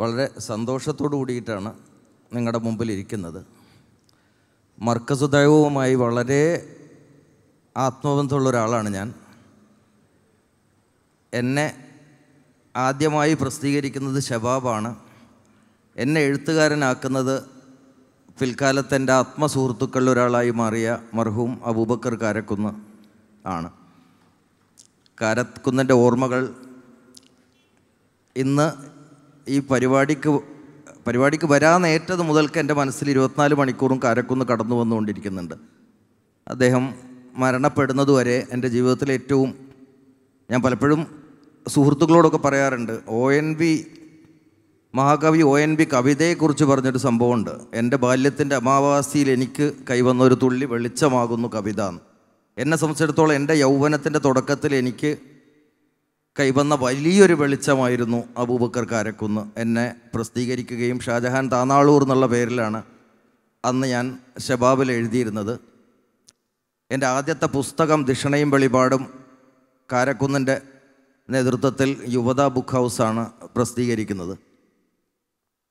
വളരെ സന്തോഷത്തോടു കൂടിയിട്ടാണ് നിങ്ങളുടെ മുമ്പിൽ ഇരിക്കുന്നത് മർക്കസുദൈവവുമായി വളരെ ആത്മബന്ധമുള്ള ഒരാളാണ് ഞാൻ എന്നെ ആദ്യമായി പ്രസിദ്ധീകരിക്കുന്നത് ശബാബാണ് എന്നെ എഴുത്തുകാരനാക്കുന്നത് പിൽക്കാലത്തെൻ്റെ ആത്മസുഹൃത്തുക്കളിൽ ഒരാളായി മാറിയ മർഹൂം അബൂബക്കർ കാരക്കുന്ന് ആണ് കാരക്കുന്നിൻ്റെ ഓർമ്മകൾ ഇന്ന് ഈ പരിപാടിക്ക് പരിപാടിക്ക് വരാനേറ്റത് മുതൽക്ക് എൻ്റെ മനസ്സിൽ ഇരുപത്തിനാല് മണിക്കൂറും കാരക്കുന്ന് കടന്നു വന്നുകൊണ്ടിരിക്കുന്നുണ്ട് അദ്ദേഹം മരണപ്പെടുന്നതുവരെ എൻ്റെ ജീവിതത്തിലെ ഏറ്റവും ഞാൻ പലപ്പോഴും സുഹൃത്തുക്കളോടൊക്കെ പറയാറുണ്ട് ഒ എൻ വി മഹാകവി ഒ എൻ വി കവിതയെക്കുറിച്ച് പറഞ്ഞൊരു സംഭവമുണ്ട് എൻ്റെ ബാല്യത്തിൻ്റെ അമാവാസിയിൽ എനിക്ക് കൈവന്ന ഒരു തുള്ളി വെളിച്ചമാകുന്നു കവിത എന്നെ സംബന്ധിച്ചിടത്തോളം എൻ്റെ യൗവനത്തിൻ്റെ തുടക്കത്തിൽ എനിക്ക് കൈവന്ന വലിയൊരു വെളിച്ചമായിരുന്നു അബൂബക്കർ കാരക്കുന്ന് എന്നെ പ്രസിദ്ധീകരിക്കുകയും ഷാജഹാൻ താനാളൂർ എന്നുള്ള പേരിലാണ് അന്ന് ഞാൻ ഷബാബിൽ എഴുതിയിരുന്നത് എൻ്റെ ആദ്യത്തെ പുസ്തകം ദിഷണയും വെളിപാടും കാരക്കുന്നിൻ്റെ നേതൃത്വത്തിൽ യുവത ബുക്ക് ഹൗസാണ് പ്രസിദ്ധീകരിക്കുന്നത്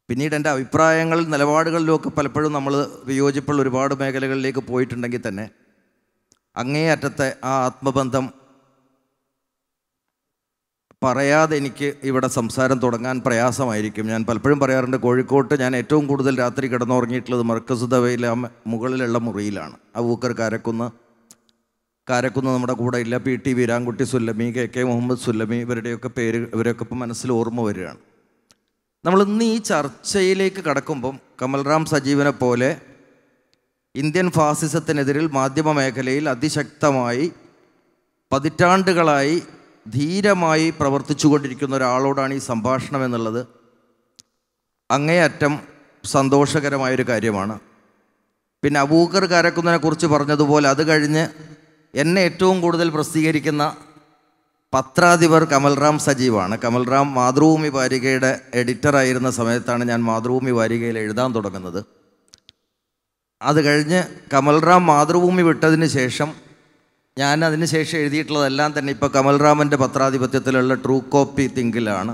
പിന്നീട് എൻ്റെ അഭിപ്രായങ്ങൾ നിലപാടുകളിലുമൊക്കെ പലപ്പോഴും നമ്മൾ വിയോജിപ്പുള്ള ഒരുപാട് മേഖലകളിലേക്ക് പോയിട്ടുണ്ടെങ്കിൽ തന്നെ അങ്ങേയറ്റത്തെ ആ ആത്മബന്ധം പറയാതെ എനിക്ക് ഇവിടെ സംസാരം തുടങ്ങാൻ പ്രയാസമായിരിക്കും ഞാൻ പലപ്പോഴും പറയാറുണ്ട് കോഴിക്കോട്ട് ഞാൻ ഏറ്റവും കൂടുതൽ രാത്രി കിടന്നുറങ്ങിയിട്ടുള്ളത് മർക്കസ് ദവയിലെ മുകളിലുള്ള മുറിയിലാണ് അവൂക്കർ കാരക്കുന്ന് കാരക്കുന്ന് നമ്മുടെ കൂടെ ഇല്ല പി ടി വീരാൻകുട്ടി സുല്ലമി കെ കെ മുഹമ്മദ് സുല്ലമി ഇവരുടെയൊക്കെ പേര് ഇവരൊക്കെ ഇപ്പം മനസ്സിൽ ഓർമ്മ വരികയാണ് നമ്മൾ ഇന്ന് ഈ ചർച്ചയിലേക്ക് കടക്കുമ്പം കമൽറാം സജീവനെ പോലെ ഇന്ത്യൻ ഫാസിസത്തിനെതിരിൽ മാധ്യമ മേഖലയിൽ അതിശക്തമായി പതിറ്റാണ്ടുകളായി ധീരമായി പ്രവർത്തിച്ചുകൊണ്ടിരിക്കുന്ന ഒരാളോടാണ് ഈ സംഭാഷണം എന്നുള്ളത് അങ്ങേയറ്റം സന്തോഷകരമായൊരു കാര്യമാണ് പിന്നെ അബൂക്കർ കാരക്കുന്നതിനെ കുറിച്ച് പറഞ്ഞതുപോലെ അത് കഴിഞ്ഞ് എന്നെ ഏറ്റവും കൂടുതൽ പ്രസിദ്ധീകരിക്കുന്ന പത്രാധിപർ കമൽറാം സജീവാണ് കമൽറാം മാതൃഭൂമി വാരികയുടെ എഡിറ്ററായിരുന്ന സമയത്താണ് ഞാൻ മാതൃഭൂമി വാരികയിൽ എഴുതാൻ തുടങ്ങുന്നത് അത് കഴിഞ്ഞ് കമൽറാം മാതൃഭൂമി വിട്ടതിന് ശേഷം ഞാൻ അതിനുശേഷം എഴുതിയിട്ടുള്ളതെല്ലാം തന്നെ ഇപ്പോൾ കമൽറാമൻ്റെ പത്രാധിപത്യത്തിലുള്ള ട്രൂ കോപ്പി തിങ്കിലാണ്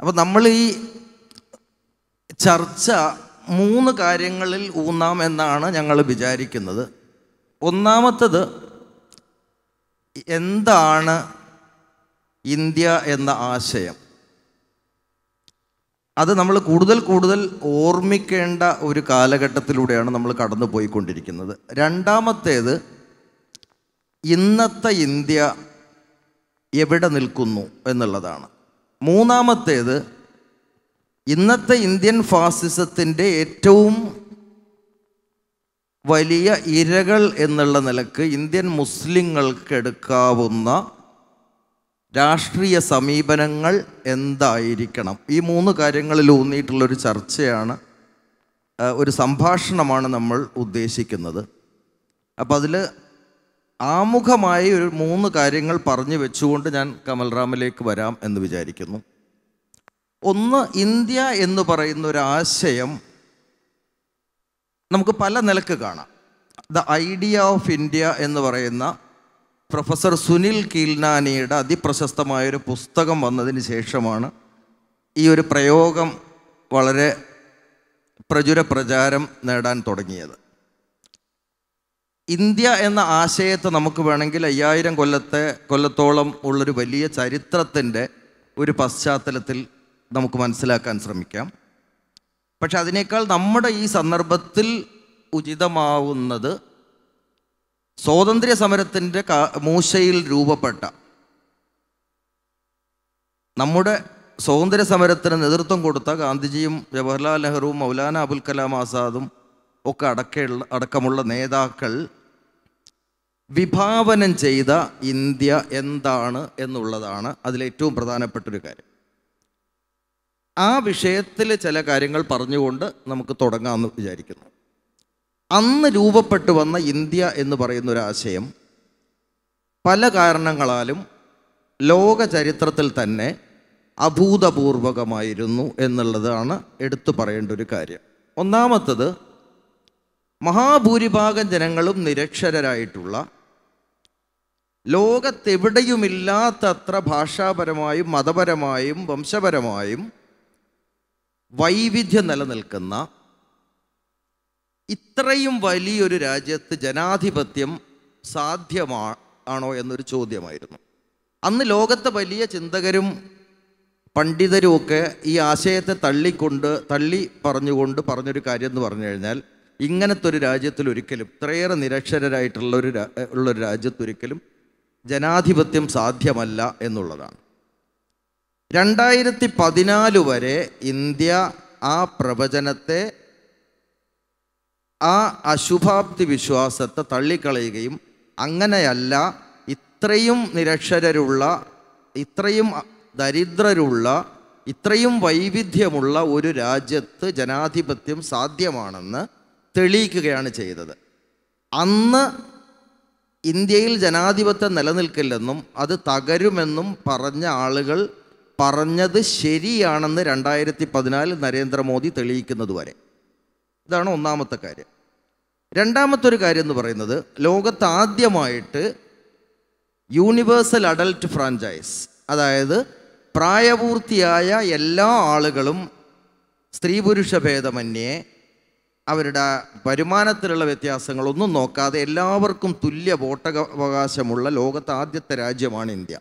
അപ്പോൾ നമ്മൾ ഈ ചർച്ച മൂന്ന് കാര്യങ്ങളിൽ ഊന്നാം എന്നാണ് ഞങ്ങൾ വിചാരിക്കുന്നത് ഒന്നാമത്തത് എന്താണ് ഇന്ത്യ എന്ന ആശയം അത് നമ്മൾ കൂടുതൽ കൂടുതൽ ഓർമ്മിക്കേണ്ട ഒരു കാലഘട്ടത്തിലൂടെയാണ് നമ്മൾ കടന്നു പോയിക്കൊണ്ടിരിക്കുന്നത് രണ്ടാമത്തേത് ഇന്നത്തെ ഇന്ത്യ എവിടെ നിൽക്കുന്നു എന്നുള്ളതാണ് മൂന്നാമത്തേത് ഇന്നത്തെ ഇന്ത്യൻ ഫാസിസത്തിൻ്റെ ഏറ്റവും വലിയ ഇരകൾ എന്നുള്ള നിലക്ക് ഇന്ത്യൻ മുസ്ലിങ്ങൾക്ക് രാഷ്ട്രീയ സമീപനങ്ങൾ എന്തായിരിക്കണം ഈ മൂന്ന് കാര്യങ്ങളിൽ ഊന്നിയിട്ടുള്ളൊരു ചർച്ചയാണ് ഒരു സംഭാഷണമാണ് നമ്മൾ ഉദ്ദേശിക്കുന്നത് അപ്പോൾ അതിൽ ആമുഖമായി ഒരു മൂന്ന് കാര്യങ്ങൾ പറഞ്ഞു വെച്ചുകൊണ്ട് ഞാൻ കമൽറാമിലേക്ക് വരാം എന്ന് വിചാരിക്കുന്നു ഒന്ന് ഇന്ത്യ എന്ന് പറയുന്ന ഒരു ആശയം നമുക്ക് പല നിലക്ക് കാണാം ദ ഐഡിയ ഓഫ് ഇന്ത്യ എന്ന് പറയുന്ന പ്രൊഫസർ സുനിൽ കീൽനാനിയുടെ അതിപ്രശസ്തമായൊരു പുസ്തകം വന്നതിന് ശേഷമാണ് ഈ ഒരു പ്രയോഗം വളരെ പ്രചുര പ്രചാരം നേടാൻ തുടങ്ങിയത് ഇന്ത്യ എന്ന ആശയത്തെ നമുക്ക് വേണമെങ്കിൽ അയ്യായിരം കൊല്ലത്തെ കൊല്ലത്തോളം ഉള്ളൊരു വലിയ ചരിത്രത്തിൻ്റെ ഒരു പശ്ചാത്തലത്തിൽ നമുക്ക് മനസ്സിലാക്കാൻ ശ്രമിക്കാം പക്ഷെ അതിനേക്കാൾ നമ്മുടെ ഈ സന്ദർഭത്തിൽ ഉചിതമാവുന്നത് സ്വാതന്ത്ര്യ സമരത്തിൻ്റെ മൂശയിൽ രൂപപ്പെട്ട നമ്മുടെ സ്വാതന്ത്ര്യ സമരത്തിന് നേതൃത്വം കൊടുത്ത ഗാന്ധിജിയും ജവഹർലാൽ നെഹ്റുവും മൗലാന അബുൽ കലാം ആസാദും ഒക്കെ അടക്കമുള്ള അടക്കമുള്ള നേതാക്കൾ വിഭാവനം ചെയ്ത ഇന്ത്യ എന്താണ് എന്നുള്ളതാണ് അതിലേറ്റവും പ്രധാനപ്പെട്ടൊരു കാര്യം ആ വിഷയത്തിൽ ചില കാര്യങ്ങൾ പറഞ്ഞുകൊണ്ട് നമുക്ക് തുടങ്ങാമെന്ന് വിചാരിക്കുന്നു അന്ന് രൂപപ്പെട്ടു വന്ന ഇന്ത്യ എന്ന് പറയുന്ന ഒരു ആശയം പല കാരണങ്ങളാലും ലോക ചരിത്രത്തിൽ തന്നെ അഭൂതപൂർവകമായിരുന്നു എന്നുള്ളതാണ് എടുത്തു പറയേണ്ട ഒരു കാര്യം ഒന്നാമത്തത് മഹാഭൂരിഭാഗം ജനങ്ങളും നിരക്ഷരരായിട്ടുള്ള ലോകത്തെവിടെയുമില്ലാത്തത്ര ഭാഷാപരമായും മതപരമായും വംശപരമായും വൈവിധ്യം നിലനിൽക്കുന്ന ഇത്രയും വലിയൊരു രാജ്യത്ത് ജനാധിപത്യം സാധ്യമാ ആണോ എന്നൊരു ചോദ്യമായിരുന്നു അന്ന് ലോകത്തെ വലിയ ചിന്തകരും പണ്ഡിതരുമൊക്കെ ഈ ആശയത്തെ തള്ളിക്കൊണ്ട് തള്ളി പറഞ്ഞുകൊണ്ട് പറഞ്ഞൊരു കാര്യം എന്ന് പറഞ്ഞു കഴിഞ്ഞാൽ ഇങ്ങനത്തെ ഒരു രാജ്യത്തിൽ ഒരിക്കലും ഇത്രയേറെ നിരക്ഷരരായിട്ടുള്ള ഒരു ഉള്ളൊരു രാജ്യത്തൊരിക്കലും ജനാധിപത്യം സാധ്യമല്ല എന്നുള്ളതാണ് രണ്ടായിരത്തി പതിനാല് വരെ ഇന്ത്യ ആ പ്രവചനത്തെ ആ അശുഭാപ്തി വിശ്വാസത്തെ തള്ളിക്കളയുകയും അങ്ങനെയല്ല ഇത്രയും നിരക്ഷരരുള്ള ഇത്രയും ദരിദ്രരുള്ള ഇത്രയും വൈവിധ്യമുള്ള ഒരു രാജ്യത്ത് ജനാധിപത്യം സാധ്യമാണെന്ന് തെളിയിക്കുകയാണ് ചെയ്തത് അന്ന് ഇന്ത്യയിൽ ജനാധിപത്യം നിലനിൽക്കില്ലെന്നും അത് തകരുമെന്നും പറഞ്ഞ ആളുകൾ പറഞ്ഞത് ശരിയാണെന്ന് രണ്ടായിരത്തി പതിനാലിൽ നരേന്ദ്രമോദി തെളിയിക്കുന്നതുവരെ വരെ ഇതാണ് ഒന്നാമത്തെ കാര്യം രണ്ടാമത്തെ ഒരു കാര്യം എന്ന് പറയുന്നത് ലോകത്ത് ആദ്യമായിട്ട് യൂണിവേഴ്സൽ അഡൽട്ട് ഫ്രാഞ്ചൈസ് അതായത് പ്രായപൂർത്തിയായ എല്ലാ ആളുകളും സ്ത്രീ പുരുഷ ഭേദമന്യേ അവരുടെ വരുമാനത്തിലുള്ള വ്യത്യാസങ്ങളൊന്നും നോക്കാതെ എല്ലാവർക്കും തുല്യ വോട്ടവകാശമുള്ള ലോകത്തെ ആദ്യത്തെ രാജ്യമാണ് ഇന്ത്യ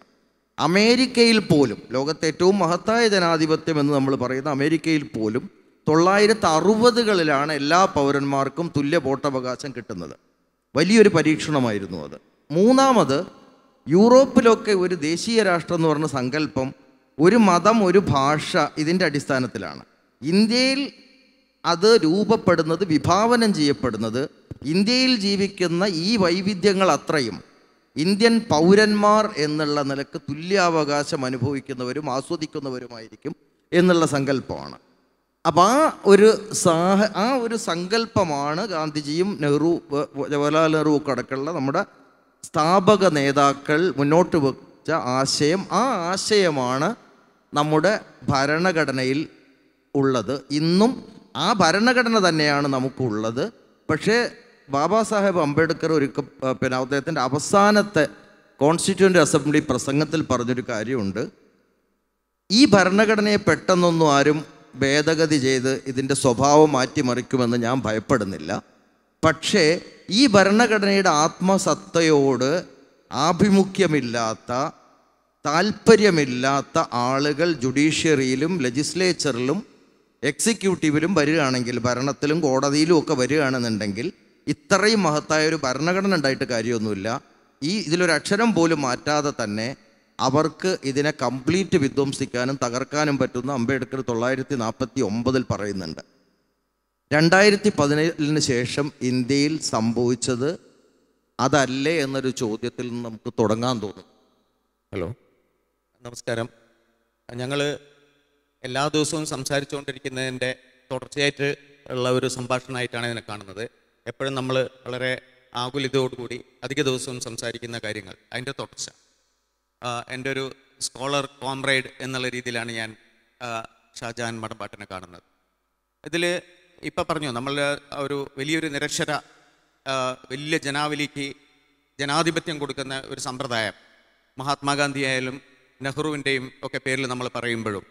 അമേരിക്കയിൽ പോലും ലോകത്തെ ഏറ്റവും മഹത്തായ ജനാധിപത്യം എന്ന് നമ്മൾ പറയുന്ന അമേരിക്കയിൽ പോലും തൊള്ളായിരത്തി അറുപതുകളിലാണ് എല്ലാ പൗരന്മാർക്കും തുല്യ വോട്ടവകാശം കിട്ടുന്നത് വലിയൊരു പരീക്ഷണമായിരുന്നു അത് മൂന്നാമത് യൂറോപ്പിലൊക്കെ ഒരു ദേശീയ രാഷ്ട്രം എന്ന് പറഞ്ഞ സങ്കല്പം ഒരു മതം ഒരു ഭാഷ ഇതിൻ്റെ അടിസ്ഥാനത്തിലാണ് ഇന്ത്യയിൽ അത് രൂപപ്പെടുന്നത് വിഭാവനം ചെയ്യപ്പെടുന്നത് ഇന്ത്യയിൽ ജീവിക്കുന്ന ഈ വൈവിധ്യങ്ങൾ അത്രയും ഇന്ത്യൻ പൗരന്മാർ എന്നുള്ള നിലക്ക് തുല്യാവകാശം അനുഭവിക്കുന്നവരും ആസ്വദിക്കുന്നവരുമായിരിക്കും എന്നുള്ള സങ്കല്പമാണ് അപ്പോൾ ആ ഒരു സാഹ ആ ഒരു സങ്കല്പമാണ് ഗാന്ധിജിയും നെഹ്റു ജവഹർലാൽ നെഹ്റു ഒക്കെ അടക്കമുള്ള നമ്മുടെ സ്ഥാപക നേതാക്കൾ മുന്നോട്ട് വെച്ച ആശയം ആ ആശയമാണ് നമ്മുടെ ഭരണഘടനയിൽ ഉള്ളത് ഇന്നും ആ ഭരണഘടന തന്നെയാണ് നമുക്കുള്ളത് പക്ഷേ ബാബാ സാഹേബ് അംബേദ്കർ ഒരു പിന്നെ അദ്ദേഹത്തിൻ്റെ അവസാനത്തെ കോൺസ്റ്റിറ്റ്യൂൻ്റ് അസംബ്ലി പ്രസംഗത്തിൽ പറഞ്ഞൊരു കാര്യമുണ്ട് ഈ ഭരണഘടനയെ പെട്ടെന്നൊന്നും ആരും ഭേദഗതി ചെയ്ത് ഇതിൻ്റെ സ്വഭാവം മാറ്റിമറിക്കുമെന്ന് ഞാൻ ഭയപ്പെടുന്നില്ല പക്ഷേ ഈ ഭരണഘടനയുടെ ആത്മസത്തയോട് ആഭിമുഖ്യമില്ലാത്ത താല്പര്യമില്ലാത്ത ആളുകൾ ജുഡീഷ്യറിയിലും ലെജിസ്ലേച്ചറിലും എക്സിക്യൂട്ടീവിലും വരികയാണെങ്കിൽ ഭരണത്തിലും കോടതിയിലും ഒക്കെ വരികയാണെന്നുണ്ടെങ്കിൽ ഇത്രയും മഹത്തായ ഒരു ഭരണഘടന ഉണ്ടായിട്ട് കാര്യമൊന്നുമില്ല ഈ ഇതിലൊരു അക്ഷരം പോലും മാറ്റാതെ തന്നെ അവർക്ക് ഇതിനെ കംപ്ലീറ്റ് വിധ്വംസിക്കാനും തകർക്കാനും പറ്റുന്ന അംബേദ്കർ തൊള്ളായിരത്തി നാൽപ്പത്തി ഒമ്പതിൽ പറയുന്നുണ്ട് രണ്ടായിരത്തി പതിനേഴിന് ശേഷം ഇന്ത്യയിൽ സംഭവിച്ചത് അതല്ലേ എന്നൊരു ചോദ്യത്തിൽ നിന്ന് നമുക്ക് തുടങ്ങാൻ തോന്നും ഹലോ നമസ്കാരം ഞങ്ങൾ എല്ലാ ദിവസവും സംസാരിച്ചുകൊണ്ടിരിക്കുന്നതിൻ്റെ തുടർച്ചയായിട്ട് ഉള്ള ഒരു സംഭാഷണമായിട്ടാണ് ഇതിനെ കാണുന്നത് എപ്പോഴും നമ്മൾ വളരെ ആകുലിതയോടുകൂടി അധിക ദിവസവും സംസാരിക്കുന്ന കാര്യങ്ങൾ അതിൻ്റെ തുടർച്ച എൻ്റെ ഒരു സ്കോളർ കോംറേഡ് എന്നുള്ള രീതിയിലാണ് ഞാൻ ഷാജഹാൻ മടമ്പാട്ടിനെ കാണുന്നത് ഇതിൽ ഇപ്പം പറഞ്ഞു നമ്മൾ ഒരു വലിയൊരു നിരക്ഷര വലിയ ജനാവലിക്ക് ജനാധിപത്യം കൊടുക്കുന്ന ഒരു സമ്പ്രദായം മഹാത്മാഗാന്ധി ആയാലും നെഹ്റുവിൻ്റെയും ഒക്കെ പേരിൽ നമ്മൾ പറയുമ്പോഴും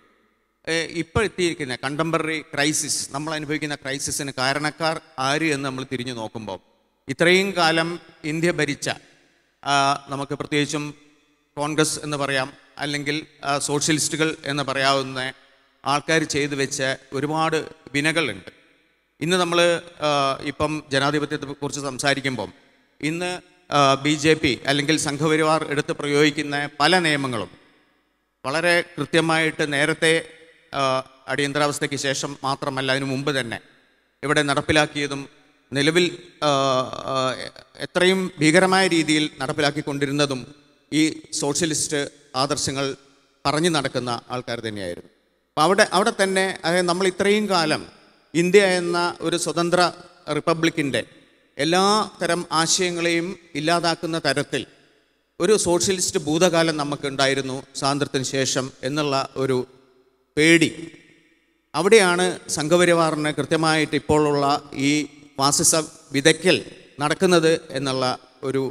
ഇപ്പോൾ എത്തിയിരിക്കുന്ന കണ്ടംപററി ക്രൈസിസ് നമ്മൾ അനുഭവിക്കുന്ന ക്രൈസിസിന് കാരണക്കാർ ആര് എന്ന് നമ്മൾ തിരിഞ്ഞു നോക്കുമ്പോൾ ഇത്രയും കാലം ഇന്ത്യ ഭരിച്ച നമുക്ക് പ്രത്യേകിച്ചും കോൺഗ്രസ് എന്ന് പറയാം അല്ലെങ്കിൽ സോഷ്യലിസ്റ്റുകൾ എന്ന് പറയാവുന്ന ആൾക്കാർ ചെയ്തു വെച്ച ഒരുപാട് വിനകളുണ്ട് ഇന്ന് നമ്മൾ ഇപ്പം കുറിച്ച് സംസാരിക്കുമ്പം ഇന്ന് ബി ജെ പി അല്ലെങ്കിൽ സംഘപരിവാർ എടുത്ത് പ്രയോഗിക്കുന്ന പല നിയമങ്ങളും വളരെ കൃത്യമായിട്ട് നേരത്തെ അടിയന്തരാവസ്ഥയ്ക്ക് ശേഷം മാത്രമല്ല അതിനു മുമ്പ് തന്നെ ഇവിടെ നടപ്പിലാക്കിയതും നിലവിൽ എത്രയും ഭീകരമായ രീതിയിൽ നടപ്പിലാക്കിക്കൊണ്ടിരുന്നതും ഈ സോഷ്യലിസ്റ്റ് ആദർശങ്ങൾ പറഞ്ഞു നടക്കുന്ന ആൾക്കാർ തന്നെയായിരുന്നു അപ്പോൾ അവിടെ അവിടെ തന്നെ അതായത് നമ്മൾ ഇത്രയും കാലം ഇന്ത്യ എന്ന ഒരു സ്വതന്ത്ര റിപ്പബ്ലിക്കിൻ്റെ എല്ലാ തരം ആശയങ്ങളെയും ഇല്ലാതാക്കുന്ന തരത്തിൽ ഒരു സോഷ്യലിസ്റ്റ് ഭൂതകാലം നമുക്കുണ്ടായിരുന്നു സ്വാതന്ത്ര്യത്തിന് ശേഷം എന്നുള്ള ഒരു പേടി അവിടെയാണ് സംഘപരിവാറിന് കൃത്യമായിട്ട് ഇപ്പോഴുള്ള ഈ ഫാസിസം വിതയ്ക്കൽ നടക്കുന്നത് എന്നുള്ള ഒരു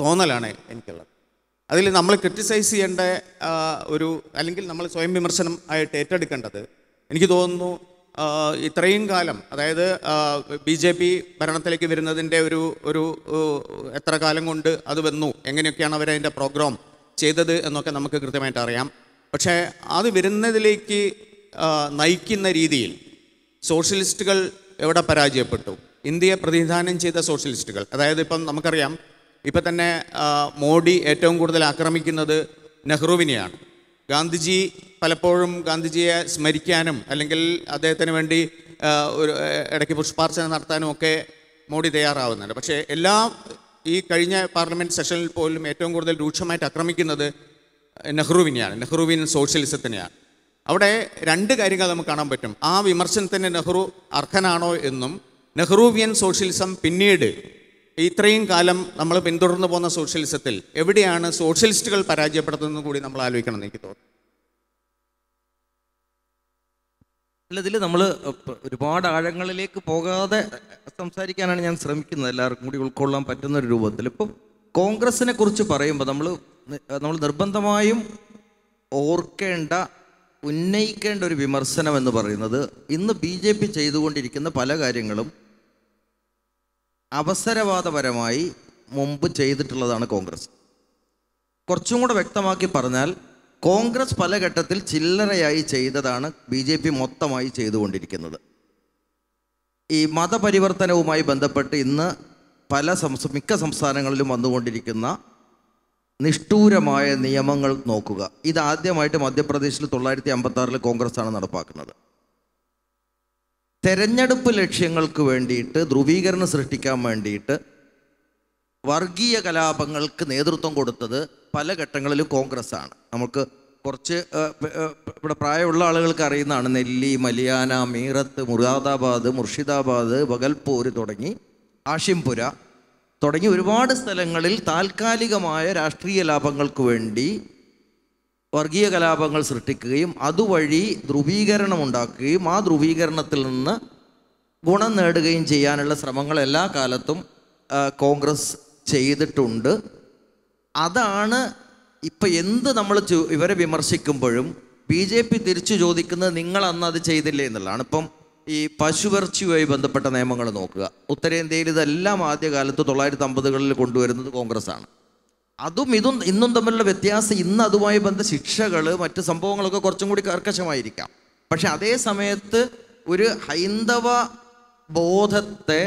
തോന്നലാണ് എനിക്കുള്ളത് അതിൽ നമ്മൾ ക്രിറ്റിസൈസ് ചെയ്യേണ്ട ഒരു അല്ലെങ്കിൽ നമ്മൾ സ്വയം വിമർശനം ആയിട്ട് ഏറ്റെടുക്കേണ്ടത് എനിക്ക് തോന്നുന്നു ഇത്രയും കാലം അതായത് ബി ജെ പി ഭരണത്തിലേക്ക് വരുന്നതിൻ്റെ ഒരു ഒരു എത്ര കാലം കൊണ്ട് അത് വന്നു എങ്ങനെയൊക്കെയാണ് അവരതിൻ്റെ പ്രോഗ്രാം ചെയ്തത് എന്നൊക്കെ നമുക്ക് കൃത്യമായിട്ട് അറിയാം പക്ഷേ അത് വരുന്നതിലേക്ക് നയിക്കുന്ന രീതിയിൽ സോഷ്യലിസ്റ്റുകൾ എവിടെ പരാജയപ്പെട്ടു ഇന്ത്യയെ പ്രതിനിധാനം ചെയ്ത സോഷ്യലിസ്റ്റുകൾ അതായത് ഇപ്പം നമുക്കറിയാം ഇപ്പം തന്നെ മോഡി ഏറ്റവും കൂടുതൽ ആക്രമിക്കുന്നത് നെഹ്റുവിനെയാണ് ഗാന്ധിജി പലപ്പോഴും ഗാന്ധിജിയെ സ്മരിക്കാനും അല്ലെങ്കിൽ അദ്ദേഹത്തിന് വേണ്ടി ഒരു ഇടയ്ക്ക് പുഷ്പാർച്ചന നടത്താനും ഒക്കെ മോഡി തയ്യാറാവുന്നുണ്ട് പക്ഷേ എല്ലാ ഈ കഴിഞ്ഞ പാർലമെൻറ്റ് സെഷനിൽ പോലും ഏറ്റവും കൂടുതൽ രൂക്ഷമായിട്ട് ആക്രമിക്കുന്നത് നെഹ്റുവിനെയാണ് നെഹ്റുവിൻ സോഷ്യലിസത്തിനെയാണ് അവിടെ രണ്ട് കാര്യങ്ങൾ നമുക്ക് കാണാൻ പറ്റും ആ വിമർശനത്തിന് നെഹ്റു അർഹനാണോ എന്നും നെഹ്റുവിയൻ സോഷ്യലിസം പിന്നീട് ഇത്രയും കാലം നമ്മൾ പിന്തുടർന്നു പോകുന്ന സോഷ്യലിസത്തിൽ എവിടെയാണ് സോഷ്യലിസ്റ്റുകൾ പരാജയപ്പെടുത്തുന്നതെന്ന് കൂടി നമ്മൾ ആലോചിക്കണം എനിക്ക് തോന്നുന്നു അല്ല ഇതിൽ നമ്മൾ ഒരുപാട് ആഴങ്ങളിലേക്ക് പോകാതെ സംസാരിക്കാനാണ് ഞാൻ ശ്രമിക്കുന്നത് എല്ലാവർക്കും കൂടി ഉൾക്കൊള്ളാൻ പറ്റുന്ന ഒരു രൂപത്തിൽ ഇപ്പം കോൺഗ്രസിനെ കുറിച്ച് പറയുമ്പോൾ നമ്മൾ നമ്മൾ നിർബന്ധമായും ഓർക്കേണ്ട ഉന്നയിക്കേണ്ട ഒരു വിമർശനം എന്ന് പറയുന്നത് ഇന്ന് ബി ജെ പി ചെയ്തുകൊണ്ടിരിക്കുന്ന പല കാര്യങ്ങളും അവസരവാദപരമായി മുമ്പ് ചെയ്തിട്ടുള്ളതാണ് കോൺഗ്രസ് കുറച്ചും കൂടെ വ്യക്തമാക്കി പറഞ്ഞാൽ കോൺഗ്രസ് പല ഘട്ടത്തിൽ ചില്ലറയായി ചെയ്തതാണ് ബി ജെ പി മൊത്തമായി ചെയ്തുകൊണ്ടിരിക്കുന്നത് ഈ മതപരിവർത്തനവുമായി ബന്ധപ്പെട്ട് ഇന്ന് പല സംസ്ഥ മിക്ക സംസ്ഥാനങ്ങളിലും വന്നുകൊണ്ടിരിക്കുന്ന നിഷ്ഠൂരമായ നിയമങ്ങൾ നോക്കുക ഇതാദ്യമായിട്ട് മധ്യപ്രദേശിൽ തൊള്ളായിരത്തി അമ്പത്തി ആറിൽ ആണ് നടപ്പാക്കുന്നത് തെരഞ്ഞെടുപ്പ് ലക്ഷ്യങ്ങൾക്ക് വേണ്ടിയിട്ട് ധ്രുവീകരണം സൃഷ്ടിക്കാൻ വേണ്ടിയിട്ട് വർഗീയ കലാപങ്ങൾക്ക് നേതൃത്വം കൊടുത്തത് പല ഘട്ടങ്ങളിലും കോൺഗ്രസ് ആണ് നമുക്ക് കുറച്ച് ഇവിടെ പ്രായമുള്ള ആളുകൾക്ക് അറിയുന്നതാണ് നെല്ലി മലിയാന മീറത്ത് മുറാദാബാദ് മുർഷിദാബാദ് ബഗൽപൂർ തുടങ്ങി ആഷിംപുര തുടങ്ങി ഒരുപാട് സ്ഥലങ്ങളിൽ താൽക്കാലികമായ രാഷ്ട്രീയ ലാഭങ്ങൾക്ക് വേണ്ടി വർഗീയ കലാപങ്ങൾ സൃഷ്ടിക്കുകയും അതുവഴി ധ്രുവീകരണം ഉണ്ടാക്കുകയും ആ ധ്രുവീകരണത്തിൽ നിന്ന് ഗുണം നേടുകയും ചെയ്യാനുള്ള ശ്രമങ്ങൾ എല്ലാ കാലത്തും കോൺഗ്രസ് ചെയ്തിട്ടുണ്ട് അതാണ് ഇപ്പം എന്ത് നമ്മൾ ഇവരെ വിമർശിക്കുമ്പോഴും ബി ജെ പി തിരിച്ചു ചോദിക്കുന്നത് നിങ്ങൾ അന്ന് അത് ചെയ്തില്ലേ എന്നുള്ളതാണ് ഇപ്പം ഈ പശുവർച്ചയുമായി ബന്ധപ്പെട്ട നിയമങ്ങൾ നോക്കുക ഉത്തരേന്ത്യയിൽ ഇതെല്ലാം ആദ്യകാലത്ത് തൊള്ളായിരത്തി അമ്പതുകളിൽ കൊണ്ടുവരുന്നത് കോൺഗ്രസ് ആണ് അതും ഇതും ഇന്നും തമ്മിലുള്ള വ്യത്യാസം ഇന്ന് അതുമായി ബന്ധ ശിക്ഷകൾ മറ്റ് സംഭവങ്ങളൊക്കെ കുറച്ചും കൂടി കർക്കശമായിരിക്കാം പക്ഷെ അതേ സമയത്ത് ഒരു ഹൈന്ദവ ബോധത്തെ